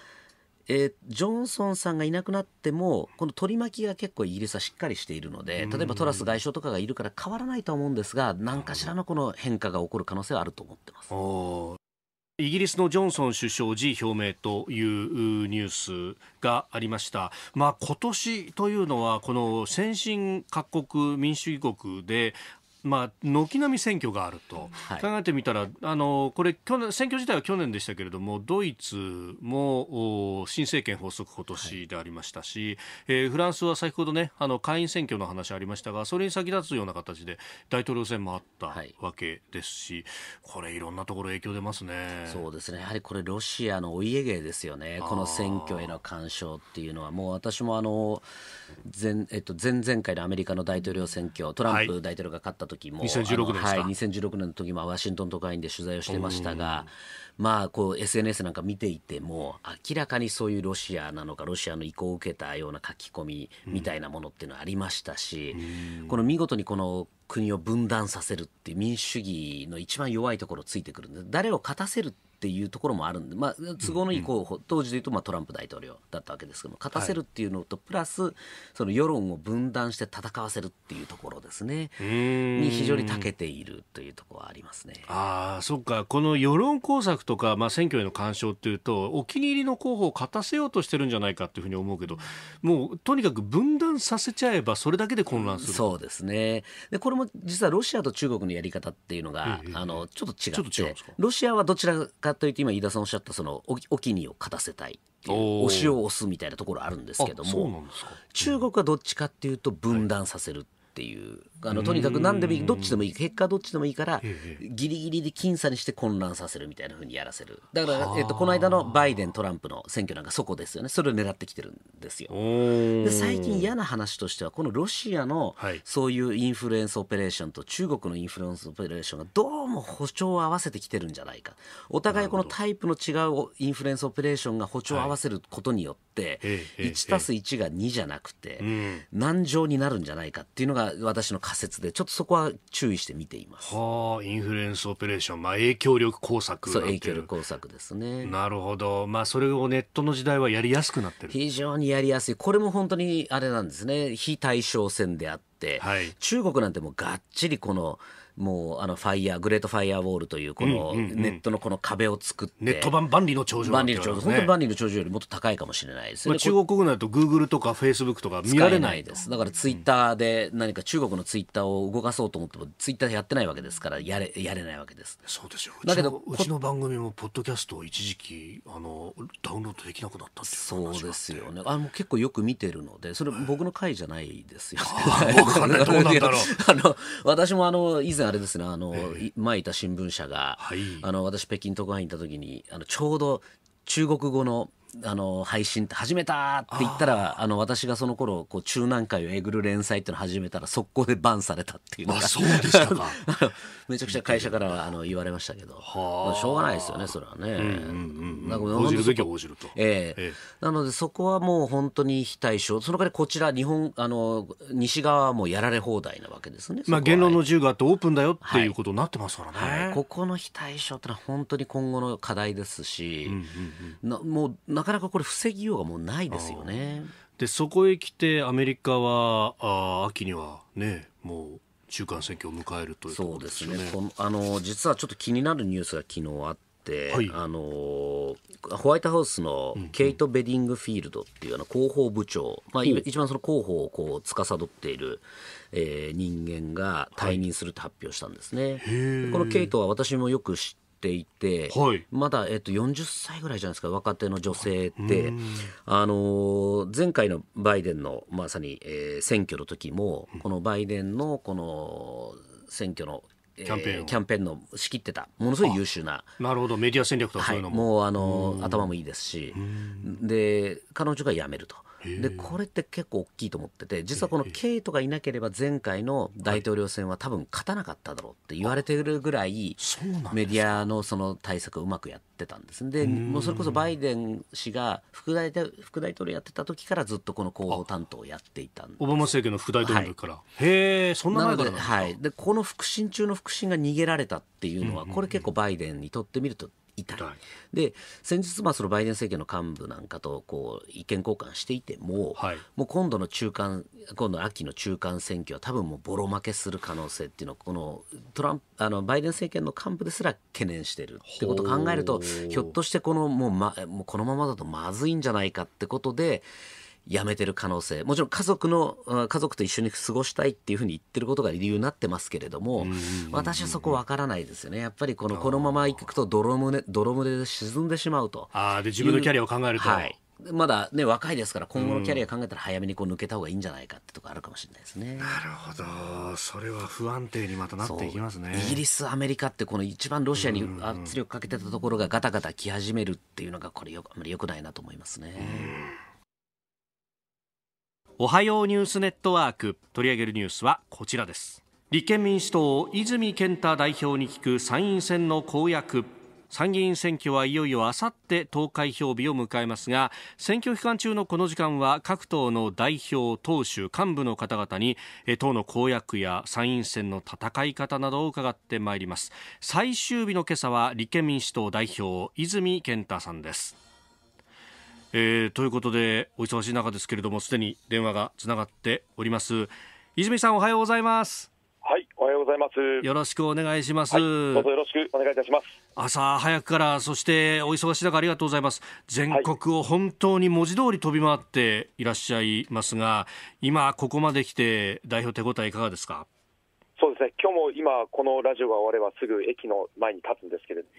えー、ジョンソンさんがいなくなってもこの取り巻きが結構イギリスはしっかりしているので例えばトラス外相とかがいるから変わらないとは思うんですが何かしらのこの変化が起こる可能性はあると思ってます。イギリスのジョンソン首相辞意表明というニュースがありました、まあ、今年というのはこの先進各国民主主義国でまあ、軒並み選挙があると、はい、考えてみたら、あのこれ去年、選挙自体は去年でしたけれども、ドイツも新政権発足今年でありましたし、はい、えー、フランスは先ほどね、あの下院選挙の話ありましたが、それに先立つような形で大統領選もあったわけですし、はい、これ、いろんなところ影響出ますねそうですね、やはりこれ、ロシアのお家芸ですよね、この選挙への干渉っていうのは、もう私もあの前、えっと、前々回のアメリカの大統領選挙、トランプ大統領が勝った時も2016年はい、2016年の時もワシントン特派員で取材をしてましたが、まあ、こう SNS なんか見ていても明らかにそういうロシアなのかロシアの意向を受けたような書き込みみたいなものっていうのはありましたし、この見事にこの国を分断させるって民主主義の一番弱いところついてくるんで誰を勝たせるってっていうところもあるんで、まあ、都合のいい候補、うんうん、当時でいうとまあトランプ大統領だったわけですけども、勝たせるっていうのと、プラス、その世論を分断して戦わせるっていうところですね、に非常に長けているというところはありますねああそっか、この世論工作とか、まあ、選挙への干渉っていうと、お気に入りの候補を勝たせようとしてるんじゃないかというふうに思うけど、もうとにかく分断させちゃえば、それだけで混乱するそうですねで、これも実はロシアと中国のやり方っていうのが、ええ、あのちょっと違って、っロシアはどちらかというと今飯田さんおっしゃったそのお気にを勝たせたい推しを押すみたいなところあるんですけども中国はどっちかっていうと分断させるっていうあのとにかく何でもいいどっちでもいい結果どっちでもいいからぎりぎりで僅差にして混乱させるみたいなふうにやらせるだから、えっと、この間のバイデントランプの選挙なんかそこですよねそれを狙ってきてるんですよで最近嫌な話としてはこのロシアのそういうインフルエンスオペレーションと中国のインフルエンスオペレーションがどうも歩調を合わせてきてるんじゃないかお互いこのタイプの違うインフルエンスオペレーションが歩調を合わせることによって1たす1が2じゃなくて難情になるんじゃないかっていうのが私の仮説でちょっとそこは注意して見ていますはあインフルエンスオペレーション、まあ、影響力工作そう影響力工作ですねなるほど、まあ、それをネットの時代はやりやすくなってる非常にやりやすいこれも本当にあれなんですね非対称戦であって、はい、中国なんてもうがっちりこのもうあのファイヤーグレートファイヤーウォールというこのネットのこの壁を作って、ネット版万里の長城万里の長城、本当万里の長よりもっと高いかもしれないですね、まあ、中国国内だとグーグルとかフェイスブックとか見られないですだからツイッターで何か中国のツイッターを動かそうと思ってもツイッターやってないわけですからやれやれないわけですそうですよだけどうちの番組もポッドキャストを一時期あのダウンロードできなくなったっていうそうですよねあの結構よく見てるのでそれ僕の回じゃないですよ、ね、あの私もあの以前あれですねあの、えー、前いた新聞社が、はい、あの私北京特派員行った時にあのちょうど中国語のあの配信って始めたって言ったらあの私がその頃こう中南海をえぐる連載っていうのを始めたら速攻でバンされたっていうのがそうでしたか めちゃくちゃ会社からあの言われましたけどしょうがないですよねそれはね。応じるべきは応じると、ええなのでそこはもう本当に非対称その代わりこちら日本あの西側はもうやられ放題なわけですね。まあ、言論の自由があってオープンだよっていうことになってますからね。はいはい、ここの非対称ってのは本当に今後の課題ですし、うんうんうん、なもうなかなかこれ防ぎようがもうないですよね。でそこへ来てアメリカはあ秋にはねもう中間選挙を迎えるという、ね、そうですねこのあの実はちょっと気になるニュースが昨日あって、はい、あのホワイトハウスのケイト・ベディングフィールドっていうあの広報部長、うん、まあ、一番その広報をこう司っている、えー、人間が退任すると発表したんですね、はい、このケイトは私もよく知ていて、はい、まだ、えっと、40歳ぐらいじゃないですか若手の女性って、あの前回のバイデンのまさに、えー、選挙の時もこのバイデンのこの選挙のキャンペーン、えー、キャンペーンの仕切ってたものすごい優秀ななるほどメディア戦略とかそういうのも、はい、もうあの頭もいいですしで彼女が辞めるとでこれって結構大きいと思ってて実はこのケイトがいなければ前回の大統領選は多分勝たなかっただろうって言われてるぐらいメディアのその対策をうまくやってたんですでもうそれこそバイデン氏が副大副大統領やってた時からずっとこの広報担当をやっていたんでオバマ政権の副大統領から、はい、へえそんな前からはい、でこの腹心中の腹心が逃げられたっていうのは、これ結構バイデンにとってみるとい。はい、で先日まあそのバイデン政権の幹部なんかとこう意見交換していても、はい、もう今度の中間今度秋の中間選挙は多分もうボロ負けする可能性っていうのをこのトランプあのバイデン政権の幹部ですら懸念してるってことを考えるとひょっとしてこのもう,、ま、もうこのままだとまずいんじゃないかってことで。辞めてる可能性もちろん家族の家族と一緒に過ごしたいっていうふうに言ってることが理由になってますけれども私はそこ分からないですよねやっぱりこのこのままいくと泥胸泥胸で沈んでしまうとあで自分のキャリアを考えると、はい、まだね若いですから今後のキャリア考えたら早めにこう抜けた方がいいんじゃないかってとこあるかもしれないですね、なるほどそれは不安定にまたなっていきますねイギリスアメリカってこの一番ロシアに圧力かけてたところがガタガタ来始めるっていうのがこれよあまりよくないなと思いますね。うおはようニュースネットワーク取り上げるニュースはこちらです立憲民主党泉健太代表に聞く参院選の公約参議院選挙はいよいよあさって投開票日を迎えますが選挙期間中のこの時間は各党の代表党首幹部の方々に党の公約や参院選の戦い方などを伺ってまいります最終日の今朝は立憲民主党代表泉健太さんですえー、ということでお忙しい中ですけれどもすでに電話がつながっております泉さんおはようございますはいおはようございますよろしくお願いします、はい、どうぞよろしくお願いいたします朝早くからそしてお忙しい中ありがとうございます全国を本当に文字通り飛び回っていらっしゃいますが、今ここまで来て代表手応えいかがですかそうですね今日も今、このラジオが終わればすぐ駅の前に立つんですけれど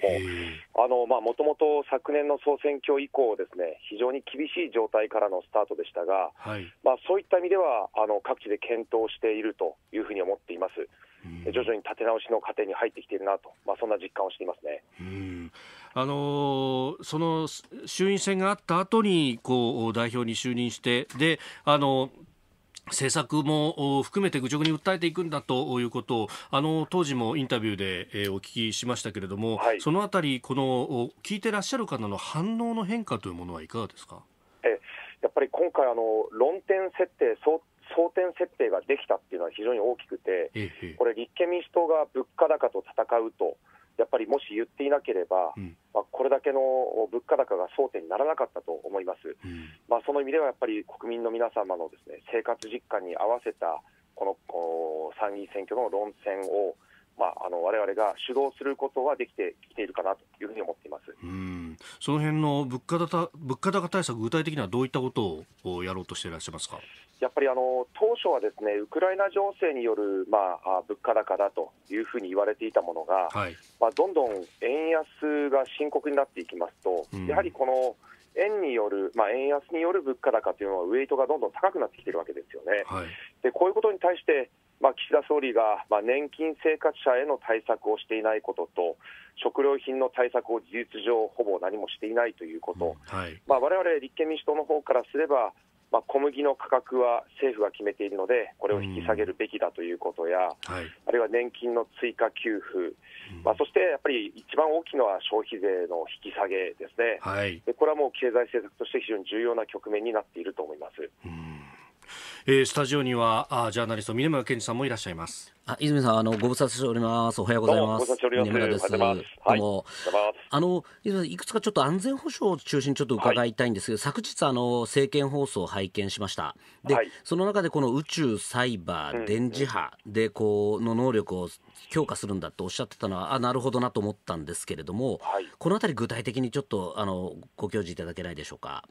も、もともと昨年の総選挙以降、ですね非常に厳しい状態からのスタートでしたが、はい、まあ、そういった意味ではあの、各地で検討しているというふうに思っています。徐々に立て直しの過程に入ってきているなと、まあ、そんな実感をしていますね。うんあのー、その衆院選があった後にこに代表に就任してで、あのー政策も含めて愚直に訴えていくんだということをあの当時もインタビューでお聞きしましたけれども、はい、そのあたりこの聞いてらっしゃる方の反応の変化というものはいかがですかえやっぱり今回あの論点設定争争点設定ができたっていうのは非常に大きくてこれ立憲民主党が物価高と戦うとやっぱりもし言っていなければ、うん、まあ、これだけの物価高が争点にならなかったと思います、うん、まあ、その意味ではやっぱり国民の皆様のです、ね、生活実感に合わせたこの参議院選挙の論戦をまあ、あの我々が主導することはできてきているかなというふうに思っていますうんその辺の物価高物価高対策、具体的にはどういったことをやろうとしていらっしゃいますかやっぱりあの当初はですねウクライナ情勢による、まあ、物価高だというふうに言われていたものが、はい、まあ、どんどん円安が深刻になっていきますと、うん、やはりこの円による、まあ、円安による物価高というのは、ウエイトがどんどん高くなってきているわけですよね。はい、でこういうことに対してまあ、岸田総理が、まあ、年金生活者への対策をしていないことと食料品の対策を事実上ほぼ何もしていないということ、われわれ立憲民主党の方からすれば、まあ、小麦の価格は政府が決めているのでこれを引き下げるべきだということや、うんはい、あるいは年金の追加給付、まあ、そしてやっぱり一番大きいのは消費税の引き下げですね、はい、でこれはもう経済政策として非常に重要な局面になっていると思います。うんえー、スタジオにはあジャーナリスト峰村健二さんもいらっしゃいますあ泉さんあのご無沙汰しておりますおはようございます峰村ですどうも、あのいくつかちょっと安全保障を中心にちょっと伺いたいんですけど、はい、昨日あの政見放送を拝見しましたで、はい、その中でこの宇宙サイバー電磁波でこうの能力を強化するんだとおっしゃってたのはあなるほどなと思ったんですけれども、はい、このあたり具体的にちょっとあのご教示いただけないでしょうか。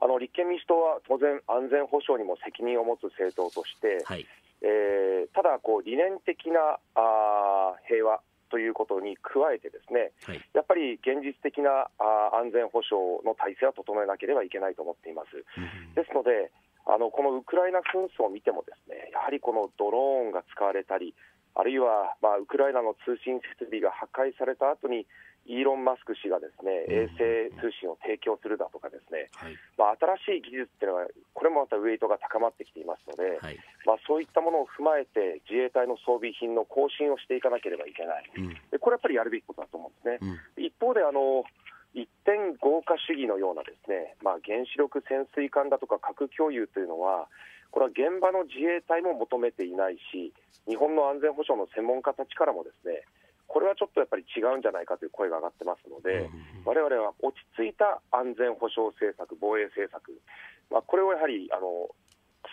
あの立憲民主党は当然、安全保障にも責任を持つ政党として、はい、えー、ただこう、理念的なあ平和ということに加えて、ですね、はい、やっぱり現実的なあ安全保障の体制は整えなければいけないと思っています。うん、ですのであのこのウクライナ紛争を見ても、ですねやはりこのドローンが使われたり、あるいは、まあ、ウクライナの通信設備が破壊された後に、イーロン・マスク氏がですね衛星通信を提供するだとかですね、はい、まあ、新しい技術っていうのはこれもまたウエイトが高まってきていますので、はい、まあ、そういったものを踏まえて自衛隊の装備品の更新をしていかなければいけない、うん、でこれやっぱりやるべきことだと思うんですね。うん、一方であの一点豪華主義のようなですね、まあ、原子力潜水艦だとか核共有というのは、これは現場の自衛隊も求めていないし、日本の安全保障の専門家たちからもですね、これはちょっとやっぱり違うんじゃないかという声が上がってますので、われわれは落ち着いた安全保障政策、防衛政策、まあ、これをやはりあの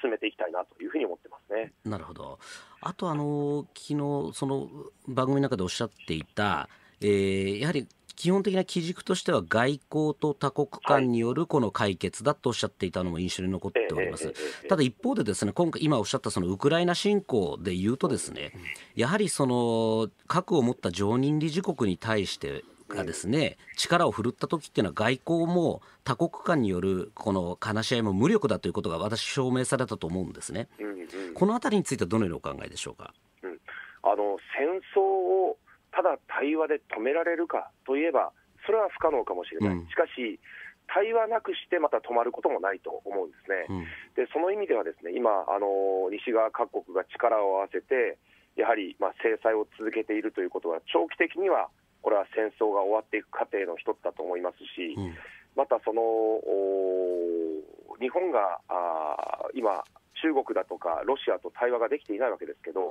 進めていきたいなというふうに思ってますね。なるほど。あとあの昨日その番組の中でおっしゃっていた、えー、やはり基本的な基軸としては外交と他国間によるこの解決だとおっしゃっていたのも印象に残っております。ただ一方でですね今回今おっしゃったそのウクライナ侵攻で言うとですねやはりその核を持った常任理事国に対してがですね、力を振るった時っていうのは外交も他国間によるこの話し合いも無力だということが私証明されたと思うんですね。このあたりについてはどのようにお考えでしょうか。あの戦争をただ対話で止められるかといえば、それは不可能かもしれない、うん、しかし、対話なくしてまた止まることもないと思うんですね、うん、でその意味では、ですね今、あの西側各国が力を合わせて、やはりまあ制裁を続けているということは、長期的にはこれは戦争が終わっていく過程の一つだと思いますし、うん、またその日本があ今、中国だとかロシアと対話ができていないわけですけど、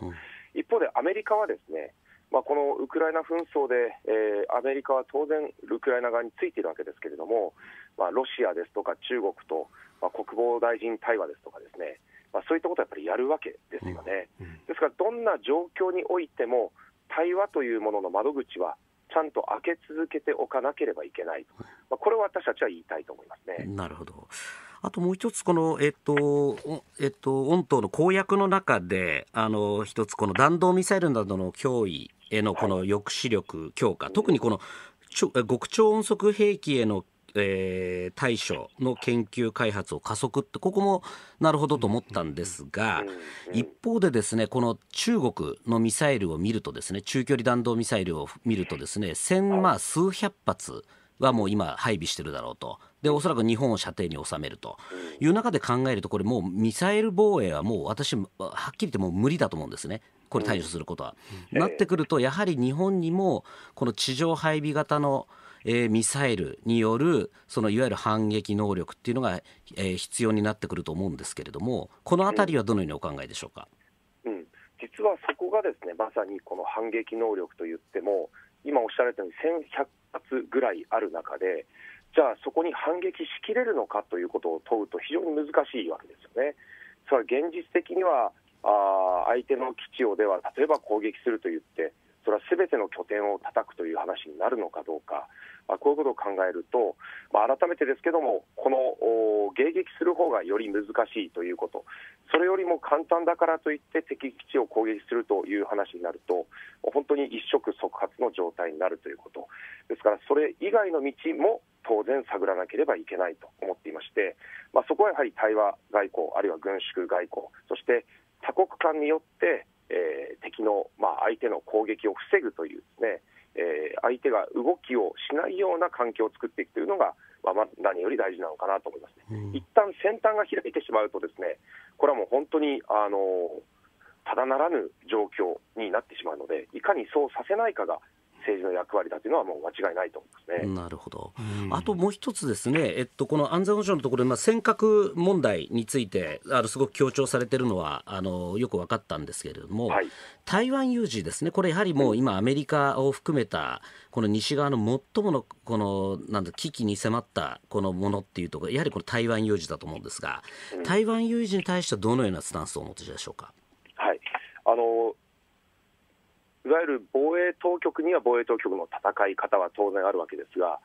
一方でアメリカはですねまあ、このウクライナ紛争で、えー、アメリカは当然、ウクライナ側についているわけですけれども、まあ、ロシアですとか中国と、まあ、国防大臣対話ですとかですね、まあ、そういったことはやっぱりやるわけですよね。ですから、どんな状況においても対話というものの窓口はちゃんと開け続けておかなければいけないと、まあ、これを私たちは言いたいと思いますね。なるほどあともう一つ、この、えっと、えっと、御党の公約の中で、あの、一つ、この弾道ミサイルなどの脅威へのこの抑止力強化、はい、特にこの極超音速兵器へのえー、対処の研究開発を加速ってここもなるほどと思ったんですが一方でですねこの中国のミサイルを見るとですね中距離弾道ミサイルを見るとですね千、まあ、数百発はもう今配備してるだろうとでおそらく日本を射程に収めるという中で考えるとこれもうミサイル防衛はもう私はっきり言ってもう無理だと思うんですね。これ対処することは、なってくるとやはり日本にもこの地上配備型のえー、ミサイルによるそのいわゆる反撃能力っていうのが、えー、必要になってくると思うんですけれども、このあたりはどのようにお考えでしょうか、うん、うん、実はそこがですねまさにこの反撃能力といっても、今おっしゃられたように1100発ぐらいある中で、じゃあそこに反撃しきれるのかということを問うと、非常に難しいわけですよね。それは現実的にはあ相手の基地をでは例えば攻撃すると言ってそれはすべての拠点を叩くという話になるのかどうか、まあ、こういうことを考えると、まあ、改めてですけども、この迎撃する方がより難しいということ、それよりも簡単だからといって敵基地を攻撃するという話になると、本当に一触即発の状態になるということ、ですからそれ以外の道も当然探らなければいけないと思っていまして、まあ、そこはやはり対話外交、あるいは軍縮外交、そして多国間によってえー、敵の、まあ、相手の攻撃を防ぐというですね、えー、相手が動きをしないような環境を作っていくというのが、まあ、何より大事なのかなと思いますね、うん、一旦先端が開いてしまうとですねこれはもう本当にあのただならぬ状況になってしまうのでいかにそうさせないかが政治の役割だというのはもう間違いないと思いますね。なるほど。あともう一つですね、えっとこの安全保障のところでまあ尖閣問題についてあのすごく強調されているのはあのよく分かったんですけれども、はい、台湾有事ですね。これやはりもう今アメリカを含めたこの西側の最ものこのなんだ危機に迫ったこのものっていうところやはりこの台湾有事だと思うんですが、うん、台湾有事に対してどのようなスタンスをお持ちでしょうか。はい。あのゆる防衛当局には防衛当局の戦い方は当然あるわけですが、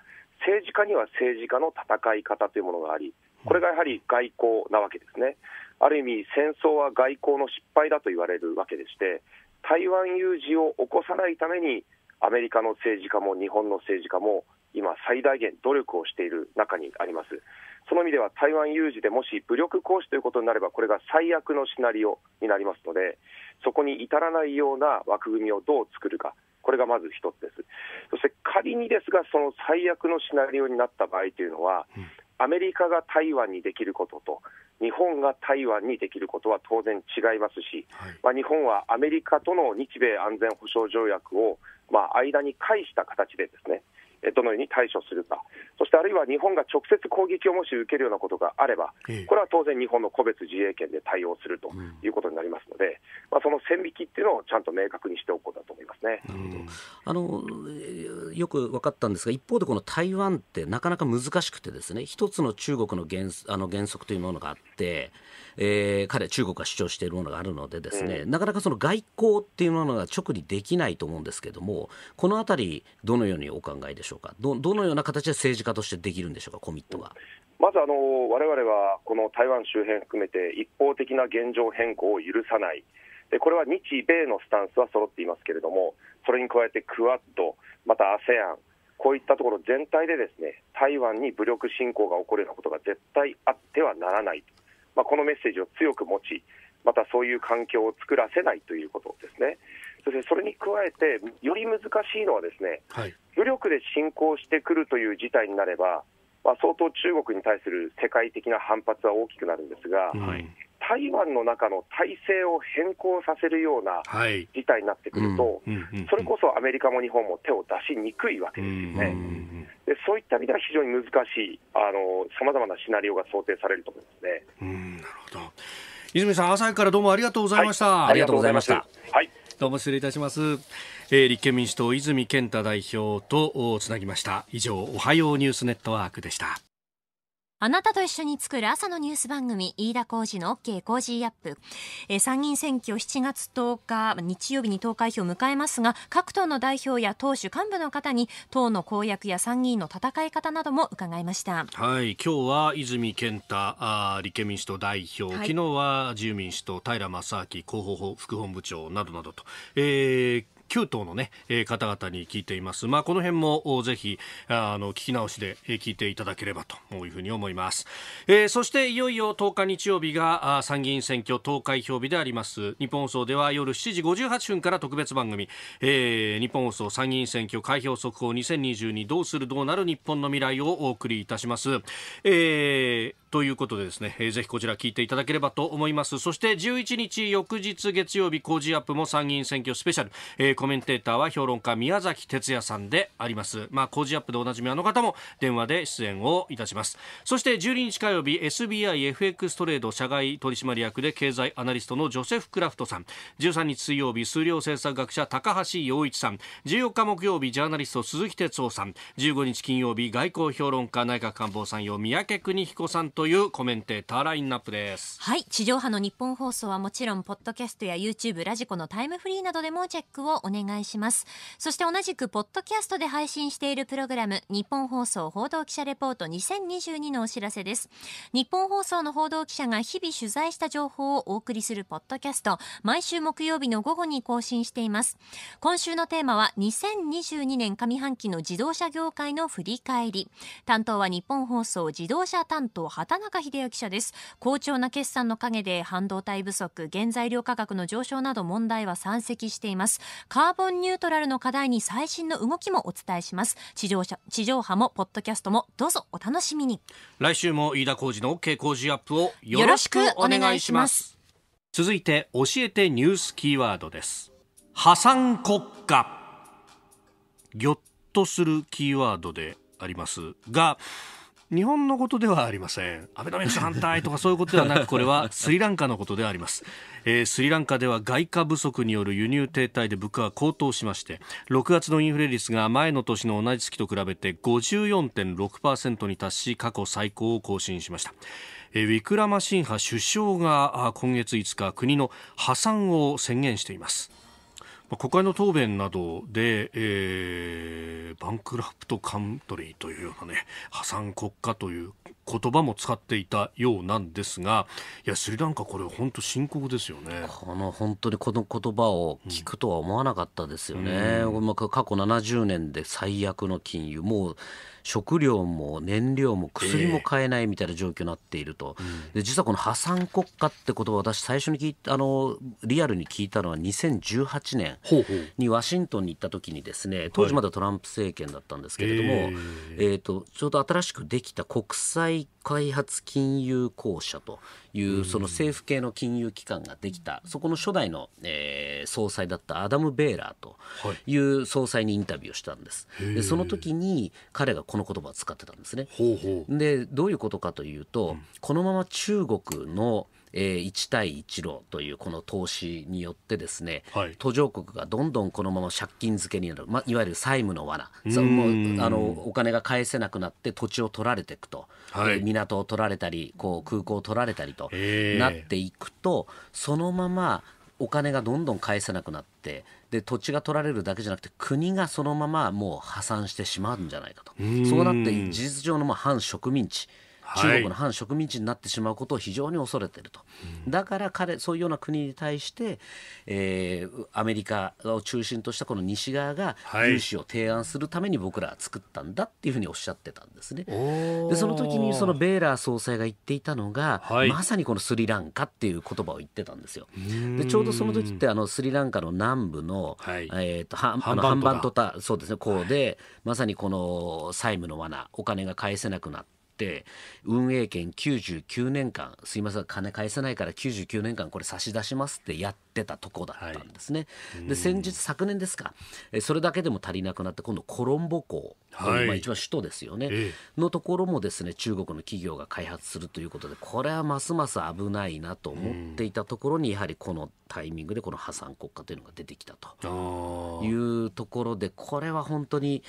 政治家には政治家の戦い方というものがあり、これがやはり外交なわけですね。ある意味、戦争は外交の失敗だと言われるわけでして、台湾有事を起こさないために、アメリカの政治家も日本の政治家も今、最大限努力をしている中にあります。その意味では台湾有事でもし武力行使ということになればこれが最悪のシナリオになりますのでそこに至らないような枠組みをどう作るか、これがまず1つです。そして仮にですが、その最悪のシナリオになった場合というのは、アメリカが台湾にできることと、日本が台湾にできることは当然違いますし、まあ、日本はアメリカとの日米安全保障条約を、まあ、間に介した形でですね、どのように対処するか、そしてあるいは日本が直接攻撃をもし受けるようなことがあれば、これは当然、日本の個別自衛権で対応するということになりますので、まあ、その線引きっていうのをちゃんと明確にしておくことだと思いますね、うん、あのよく分かったんですが、一方でこの台湾ってなかなか難しくてですね、一つの中国の原あの原則というものがあって、えー、彼、中国が主張しているものがあるので、ですね、なかなかその外交っていうものが直にできないと思うんですけども、このあたり、どのようにお考えでしょうか、どどのような形で政治家としてできるんでしょうか、コミットが。まずあの、われはこの台湾周辺含めて、一方的な現状変更を許さない。でこれは日米のスタンスは揃っていますけれども、それに加えてクアッド、また ASEAN、こういったところ全体でですね台湾に武力侵攻が起こるようなことが絶対あってはならないまあ、このメッセージを強く持ち、またそういう環境を作らせないということですね。そしてそれに加えて、より難しいのは、ですね、はい、武力で侵攻してくるという事態になれば、まあ、相当中国に対する世界的な反発は大きくなるんですが、はい、台湾の中の体制を変更させるような事態になってくると、それこそアメリカも日本も手を出しにくいわけですよね。でそういった意味では非常に難しい、さまざまなシナリオが想定されると思いますね。泉さん、朝からどうもありがとうございました。はい、ありがとうございました。はい。どうも失礼いたします。えー、立憲民主党泉健太代表とつなぎました。以上、おはようニュースネットワークでした。あなたと一緒に作る朝のニュース番組、飯田浩二の OK 工事アップ、え参議院選挙7月10日、日曜日に投開票を迎えますが、各党の代表や党首、幹部の方に、党の公約や参議院の戦い方なども伺いました。はい、今日は泉健太あ立憲民主党代表、はい、昨日は自由民主党、平正明広報副本部長などなどと、えー9党のね、え方々に聞いています。まあ、この辺もぜひ、あの、聞き直しで聞いていただければというふうに思います。えー、そしていよいよ10日日曜日が参議院選挙投開票日であります。日本放送では夜7時58分から特別番組、えー、日本放送参議院選挙開票速報2022どうするどうなる日本の未来をお送りいたします。えーということでですね、えー、ぜひこちら聞いていただければと思いますそして11日翌日月曜日工事アップも参議院選挙スペシャル、えー、コメンテーターは評論家宮崎哲也さんでありますまあ工事アップでおなじみあの方も電話で出演をいたしますそして12日火曜日 SBIFX トレード社外取締役で経済アナリストのジョセフ・クラフトさん13日水曜日数量政策学者高橋洋一さん14日木曜日ジャーナリスト鈴木哲夫さん15日金曜日外交評論家内閣官房参与三宅邦彦さんというコメンテーターラインナップですはい地上波の日本放送はもちろんポッドキャストや YouTube ラジコのタイムフリーなどでもチェックをお願いしますそして同じくポッドキャストで配信しているプログラム日本放送報道記者レポート2022のお知らせです日本放送の報道記者が日々取材した情報をお送りするポッドキャスト毎週木曜日の午後に更新しています今週のテーマは2022年上半期の自動車業界の振り返り担当は日本放送自動車担当畑中秀也記者です好調な決算の陰で半導体不足原材料価格の上昇など問題は山積していますカーボンニュートラルの課題に最新の動きもお伝えします地上地上波もポッドキャストもどうぞお楽しみに来週も飯田浩二の OK 工事アップをよろしくお願いします続いて教えてニュースキーワードです破産国家ぎょっとするキーワードでありますが日本のことではありませんアベノミクス反対とかそういうことではなくこれは スリランカのことであります、えー、スリランカでは外貨不足による輸入停滞で物価が高騰しまして6月のインフレ率が前の年の同じ月と比べて54.6%に達し過去最高を更新しましたウィクラマシンハ首相が今月5日国の破産を宣言しています国会の答弁などで、えー、バンクラプトカントリーというようなね、破産国家という言葉も使っていたようなんですがいやスリランカこれ本当深刻ですよねこの本当にこの言葉を聞くとは思わなかったですよね、うん、過去70年で最悪の金融もう食料も燃料も薬も買えないみたいな状況になっていると、えー、で実はこの破産国家って言葉私最初に聞いあのリアルに聞いたのは2018年にワシントンに行った時にですね当時まだトランプ政権だったんですけれども、はい、えー、とちょうど新しくできた国際済開発金融公社というその政府系の金融機関ができたそこの初代の、えー、総裁だったアダム・ベーラーという総裁にインタビューをしたんです、はい、でその時に彼がこの言葉を使ってたんですねでどういうことかというと、このまま中国のえー、1対1路というこの投資によってですね、はい、途上国がどんどんこのまま借金付けになる、まあ、いわゆる債務の罠そもあのお金が返せなくなって土地を取られていくと、はい、港を取られたりこう空港を取られたりとなっていくとそのままお金がどんどん返せなくなってで土地が取られるだけじゃなくて国がそのままもう破産してしまうんじゃないかとそうなって事実上のまあ反植民地中国の反植民地になってしまうことを非常に恐れていると、だから彼そういうような国に対して、えー、アメリカを中心としたこの西側が融資を提案するために僕らは作ったんだっていうふうにおっしゃってたんですね。でその時にそのベーラー総裁が言っていたのが、はい、まさにこのスリランカっていう言葉を言ってたんですよ。でちょうどその時ってあのスリランカの南部の、はい、えーと、はあのハンバントタそうですねこうで、はい、まさにこの債務の罠お金が返せなくなって。、運営権99年間、すいません、金返せないから99年間これ差し出しますってやってたとこだったんですね。はい、で、先日、昨年ですか、それだけでも足りなくなって、今度コロンボ港、はい、まあ一番首都ですよね、ええ、のところもですね、中国の企業が開発するということで、これはますます危ないなと思っていたところに、やはりこのタイミングでこの破産国家というのが出てきたというところで、これは本当に、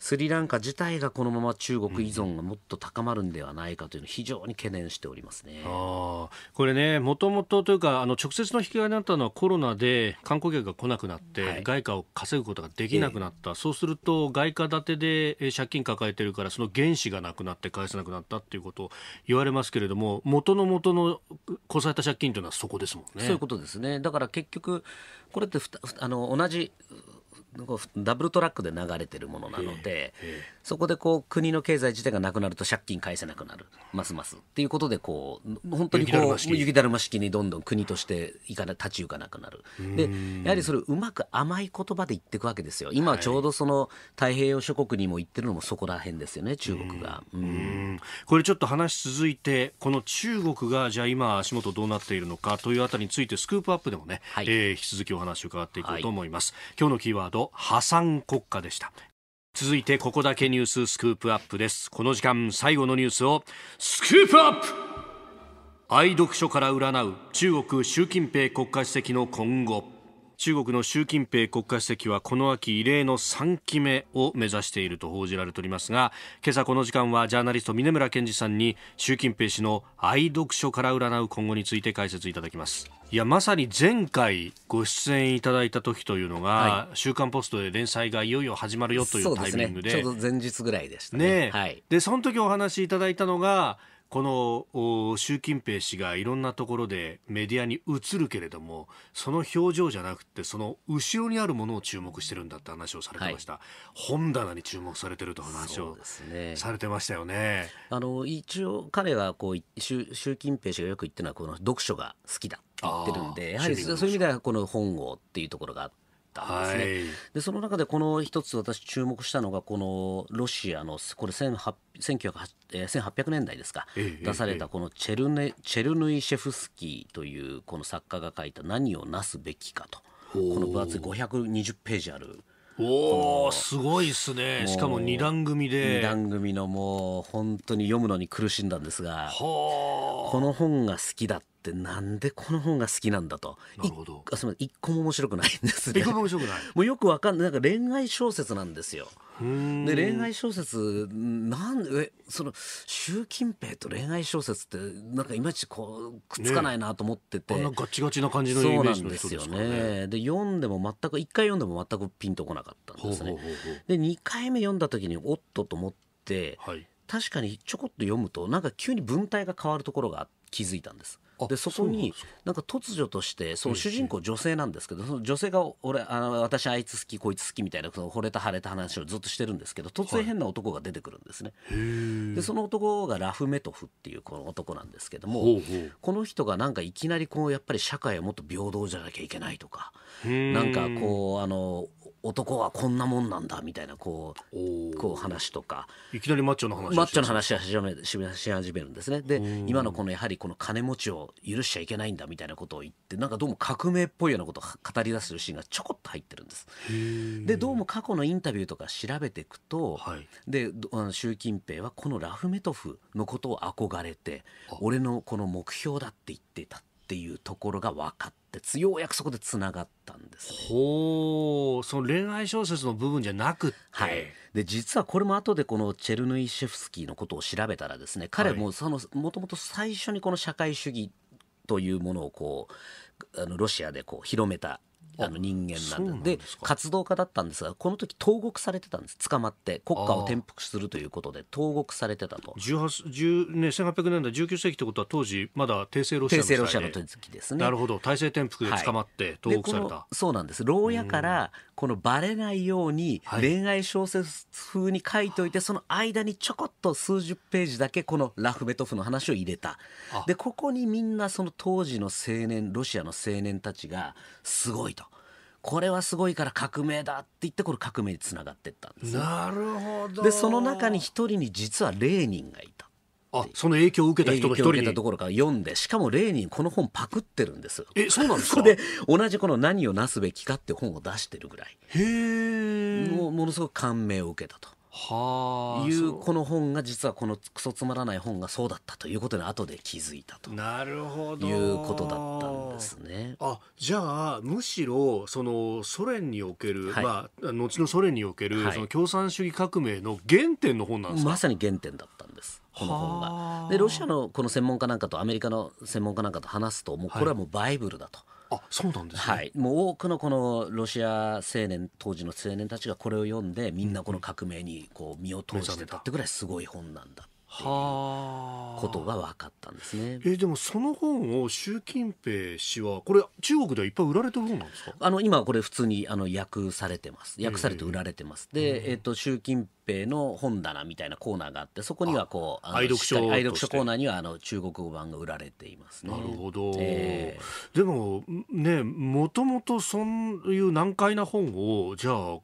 スリランカ自体がこのまま中国依存がもっと高まるんではないかというのを非常に懸念しておりますね、うん、あこれね、もともとというかあの直接の引き金になったのはコロナで観光客が来なくなって、はい、外貨を稼ぐことができなくなった、えそうすると外貨建てで借金抱えてるからその原資がなくなって返せなくなったっていうことを言われますけれども元の元のこさえた借金というのはそこですもんね。そういうことですねだから結局これってあの同じダブルトラックで流れてるものなのでそこでこう国の経済自体がなくなると借金返せなくなるますますっていうことでこう本当にこう雪だるま式にどんどん国としていかな立ち行かなくなるでやはりそれうまく甘い言葉で言っていくわけですよ今ちょうどその太平洋諸国にも言ってるのもそこら辺ですよね中国が。これちょっと話続いてこの中国がじゃあ今足元どうなっているのかというあたりについてスクープアップでもね、はい、えー、引き続きお話を伺っていこうと思います。はい、今日のキーワードと破産国家でした続いてここだけニューススクープアップですこの時間最後のニュースをスクープアップ愛読書から占う中国習近平国家主席の今後中国の習近平国家主席はこの秋異例の3期目を目指していると報じられておりますが今朝この時間はジャーナリスト峰村健二さんに習近平氏の愛読書から占う今後について解説いただきますいやまさに前回ご出演いただいた時というのが、はい、週刊ポストで連載がいよいよ始まるよというタイミングで、ね、ちょうど前日ぐらいでしたね。ねはい、でその時お話しいただいたのがこの習近平氏がいろんなところでメディアに映るけれどもその表情じゃなくてその後ろにあるものを注目してるんだって話をされてました、はい、本棚に注目されてると話をされてましたよね、ね、あの一応彼がこう習近平氏がよく言ってるのはこの読書が好きだってるんでやはりそういう意味ではこの本をっていうところがあったんではい、でその中でこの一つ私注目したのがこのロシアのこれ1800年代ですか、出されたこのチェルネチェルヌイシェフスキーというこの作家が書いた「何をなすべきかと」この分厚い520ページある。おおすごいですねしかも2段組で2段組のもう本当に読むのに苦しんだんですがこの本が好きだったってなんでこの本が好きなんだとなるほどすみません一個も面白くないんですね一個も面白くないもうよくわかんないなんか恋愛小説なんですよで恋愛小説なんえその習近平と恋愛小説ってなんかいまいちこうくっつかないなと思ってて、ね、あんなガチガチな感じのイメージの人ですよね。で、読んでも全く1回読んでも全くピンとこなかったんですね。ほうほうほうで2回目読んだ時におっとと思って、はい、確かにちょこっと読むとなんか急に文体が変わるところが気づいたんです。でそこになんか突如としてその主人公女性なんですけど、その女性が俺あの私あいつ好きこいつ好きみたいなその惚れた腫れた話をずっとしてるんですけど突然変な男が出てくるんですね、はい、でその男がラフメトフっていうこの男なんですけどもこの人がなんかいきなりこうやっぱり社会をもっと平等じゃなきゃいけないとかなんかこうあの男はこんなもんなんだみたいなこうこう話とかいきなりマッチョの話マッチョの話をし始めるんですねで今のこのやはりこの金持ちを許しちゃいけないんだみたいなことを言ってなんかどうも革命っぽいようなことを語り出すシーンがちょこっと入ってるんです。でどうも過去のインタビューとか調べていくと、はい、で習近平はこのラフメトフのことを憧れて俺のこの目標だって言ってたっていうところが分かって。って強約束でつながったんです、ね、ほうその恋愛小説の部分じゃなくて、はい、で実はこれも後でこのチェルヌイシェフスキーのことを調べたらですね彼もそのもともと最初にこの社会主義というものをこうあのロシアでこう広めたあの人間なんで活動家だったんですがこの時投獄されてたんです捕まって国家を転覆するということで投獄されてたと18、ね、1800年代19世紀ってことは当時まだ帝政ロシアの帝政ロシアの時ですねなるほど大政転覆で捕まって投獄された、はい、そうなんです牢屋からこのバレないように恋愛小説風に書いといて、はい、その間にちょこっと数十ページだけこのラフベトフの話を入れたでここにみんなその当時の青年ロシアの青年たちがすごいとこれはすごいから革命だって言ってこれ革命につながってったんです、なるほどでその中に一人に実はレーニンがいたあその影響を受けた人の一人に影響を受けたところから読んでしかもレーニンこの本パクってるんですえそうなんですか で同じこの「何をなすべきか」って本を出してるぐらいへえもものすごく感銘を受けたとはいうこの本が実はこのクソつまらない本がそうだったということに後で気づいたとなるほどいうことだったんですね。あじゃあむしろそのソ連における、はい、まあ、後のソ連における、その共産主義革命の原点の本なんですかまさに原点だったんです。この本がでロシアのこの専門家なんかとアメリカの専門家なんかと話すともうこれはもうバイブルだと。はいあそうなんです、ね、はい、もう多くのこのロシア青年当時の青年たちがこれを読んでみんなこの革命にこう身を投じてたってぐらいすごい本なんだはあ、ことが分かったんですね。えー、でもその本を習近平氏はこれ中国ではいっぱい売られてる本なんですか？あの今これ普通にあの訳されてます。訳されて売られてます。で、えっ、ー、と習近平の本棚みたいなコーナーがあってそこにはこう愛読書愛読書コーナーにはあの中国語版が売られていますね。なるほど、えー、でもねもともとそういう難解な本をじゃあ青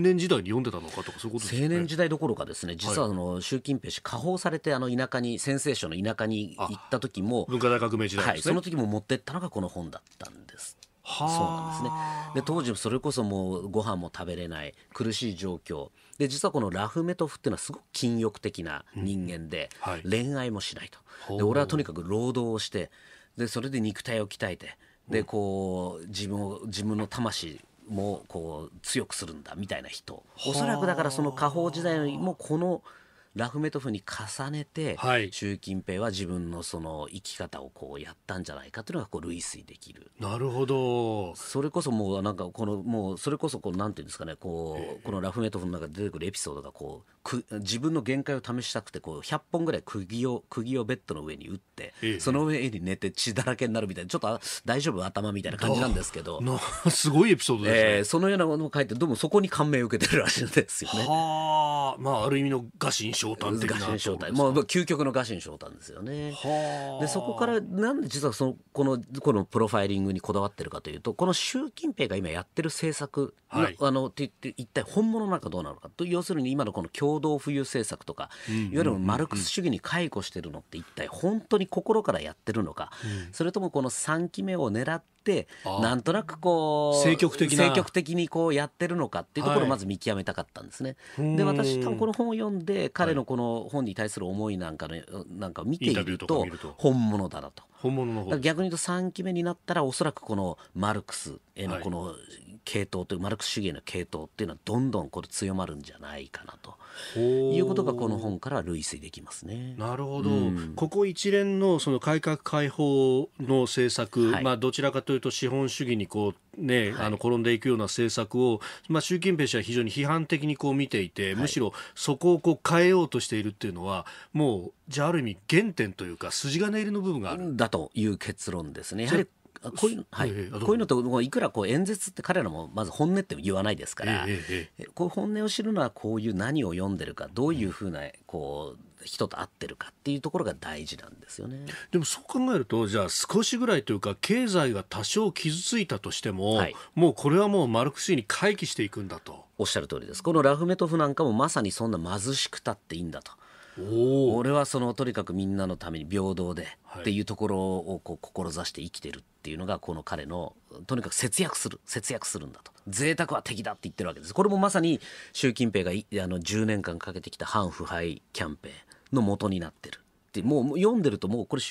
年時代に読んでたのかとかそういうこと、ね、青年時代どころかですね実はあの、習近平氏下放されてあの田舎にセン書の田舎に行った時も文化大革命時代、ね、はい、その時も持ってったのがこの本だったんです。そうなんですねで当時それこそもうご飯も食べれない苦しい状況で実はこのラフメトフっていうのはすごく禁欲的な人間で、うんはい、恋愛もしないとで俺はとにかく労働をしてでそれで肉体を鍛えてでこう自分を自分の魂もこう強くするんだみたいな人おそらくだからその下方時代もこのラフメトフに重ねて、はい、習近平は自分のその生き方をこうやったんじゃないかというのがこう類推できるなるほどそれこそもうなんかこのもうそれこそこうなんていうんですかねこう、えー、このラフメトフの中で出てくるエピソードがこうく自分の限界を試したくてこう百本ぐらい釘を釘をベッドの上に打って、えー、その上に寝て血だらけになるみたいなちょっと大丈夫頭みたいな感じなんですけど すごいエピソードですね、えー、そのようなものを書いてどうもそこに感銘を受けてるらしいんですよね。はあまあある意味の餓死昇的なもう究極の臥薪嘗胆ですよねでそこからなんで実はそのこのこのプロファイリングにこだわってるかというとこの習近平が今やってる政策、はい、あのって言って一体本物なんかどうなのかと要するに今のこの共同富裕政策とか、うん、いわゆるマルクス主義に解雇してるのって一体本当に心からやってるのか、うん、それともこの3期目を狙って、なんとなくこう、積極的積極的にこうやってるのかっていうところをまず見極めたかったんですね。はい、で、私、多分この本を読んで、彼のこの本に対する思いなんかの、なんか見ていると、本物だなと。本物の逆に言うと3期目になったらおそらくこのマルクスへのこの系統というマルクス主義への系統っていうのはどんどんこれ強まるんじゃないかなということがこの本から類推できますね。なるほど、うん、ここ一連のその改革開放の政策、はい、まあ、どちらかというと資本主義にこう、ね、はい、あの転んでいくような政策を、まあ、習近平氏は非常に批判的にこう見ていて、はい、むしろそこをこう変えようとしているっていうのはもうじゃあある意味原点というか筋金入りの部分があるだという結論ですね。やはりこういう,、はい、こういうのといくらこう演説って彼らもまず本音って言わないですから、こう本音を知るのはこういう何を読んでるかどういうふうなこう人と会ってるかっていうところが大事なんですよねでもそう考えるとじゃあ少しぐらいというか経済が多少傷ついたとしても、はい、もうこれはもうマルクスに回帰していくんだと。おっしゃる通りですこのラフメトフなんかもまさにそんな貧しくたっていいんだと俺はそのとにかくみんなのために平等で、はい、っていうところをこう志して生きてるっていうのがこの彼のとにかく節約する節約するんだと贅沢は敵だって言ってるわけですこれもまさに習近平があの10年間かけてきた反腐敗キャンペーンの元になってるってもう読んでるともうこれ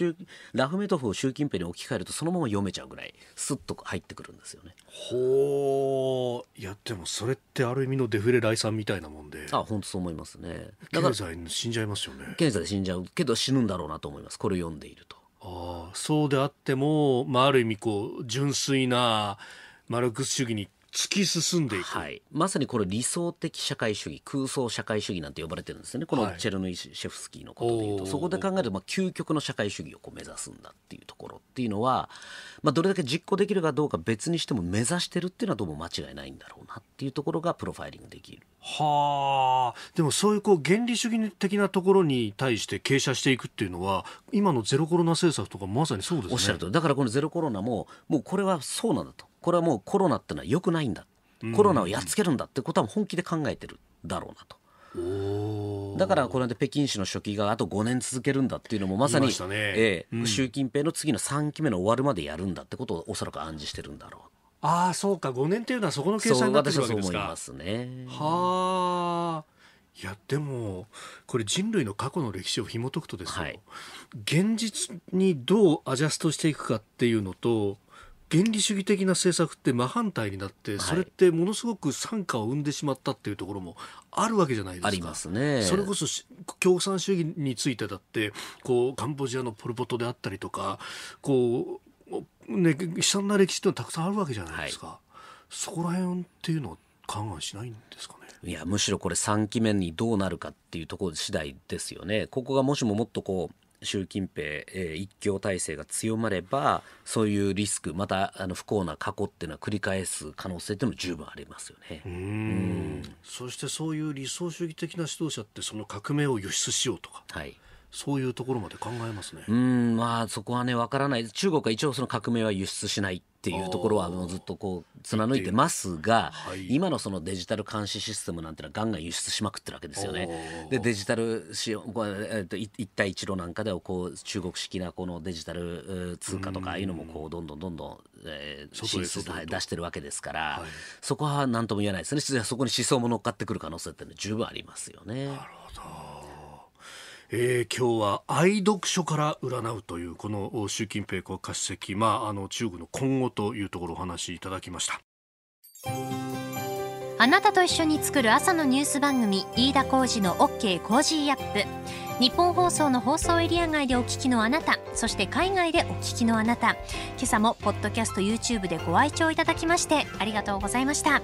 ラフメトフを習近平に置き換えるとそのまま読めちゃうぐらいスッと入ってくるんですよね。ほういやでもそれってある意味のデフレ来産みたいなもんであ本当そう思いますね。だから経済死んじゃいますよね。経済で死んじゃうけど死ぬんだろうなと思いますこれ読んでいると。あそうであっても、まあ、ある意味こう純粋なマルクス主義に突き進んでいく、はい、まさにこれ理想的社会主義空想社会主義なんて呼ばれてるんですよねこのチェルノイシェフスキーのことでいうと、はい、そこで考えると、まあ、究極の社会主義をこう目指すんだっていうところっていうのは、まあ、どれだけ実行できるかどうか別にしても目指してるっていうのはどうも間違いないんだろうなっていうところがプロファイリングできる。はあでもそういうこう原理主義的なところに対して傾斜していくっていうのは今のゼロコロナ政策とかまさにそうですね。おっしゃるとだからこのゼロコロナももうこれはそうなんだとこれはもうコロナってのは良くないんだ、コロナをやっつけるんだってことは本気で考えてるだろうなと。だからこれで北京市の書記があと5年続けるんだっていうのもまさに、ね、ええ、うん、習近平の次の3期目の終わるまでやるんだってことをおそらく暗示してるんだろう。ああそうか5年というのはそこの計算になってるわけでますね。はあ。いやでもこれ人類の過去の歴史を紐解くとですね、はい、現実にどうアジャストしていくかっていうのと原理主義的な政策って真反対になって、それってものすごく惨禍を生んでしまったっていうところもあるわけじゃないですか。ありますね。それこそ共産主義についてだってこうカンボジアのポル・ポトであったりとかこう、ね、悲惨な歴史ってのはたくさんあるわけじゃないですか。はい、そこら辺っていうのは勘案しないんですかね。いやむしろこれ3期目にどうなるかっていうところ次第ですよね。ここがもしももっとこう習近平、えー、一強体制が強まればそういうリスクまたあの不幸な過去っていうのは繰り返す可能性っても十分ありますよねうんそしてそういう理想主義的な指導者ってその革命を輸出しようとか。はいそういうところまで考えますね。うん、まあそこはね、わからない。中国は一応その革命は輸出しないっていうところはもうずっとこう貫いてますが、はい、今のそのデジタル監視システムなんてのはガンガン輸出しまくってるわけですよね。でデジタル使用、えー、と一帯一路なんかではこう中国式なこのデジタル通貨とかああいうのもこうどんどんどんどん、えー、出出してるわけですから、はい、そこは何とも言えないですねそこに思想も乗っかってくる可能性って、十分ありますよね。なるほどえー、今日は愛読書から占うというこの習近平国家主席、まあ、あの中国の今後というところお話しいただきましたあなたと一緒に作る朝のニュース番組飯田浩次の OK コージーアップ日本放送の放送エリア外でお聞きのあなたそして海外でお聞きのあなた今朝もポッドキャスト YouTube でご愛聴いただきましてありがとうございました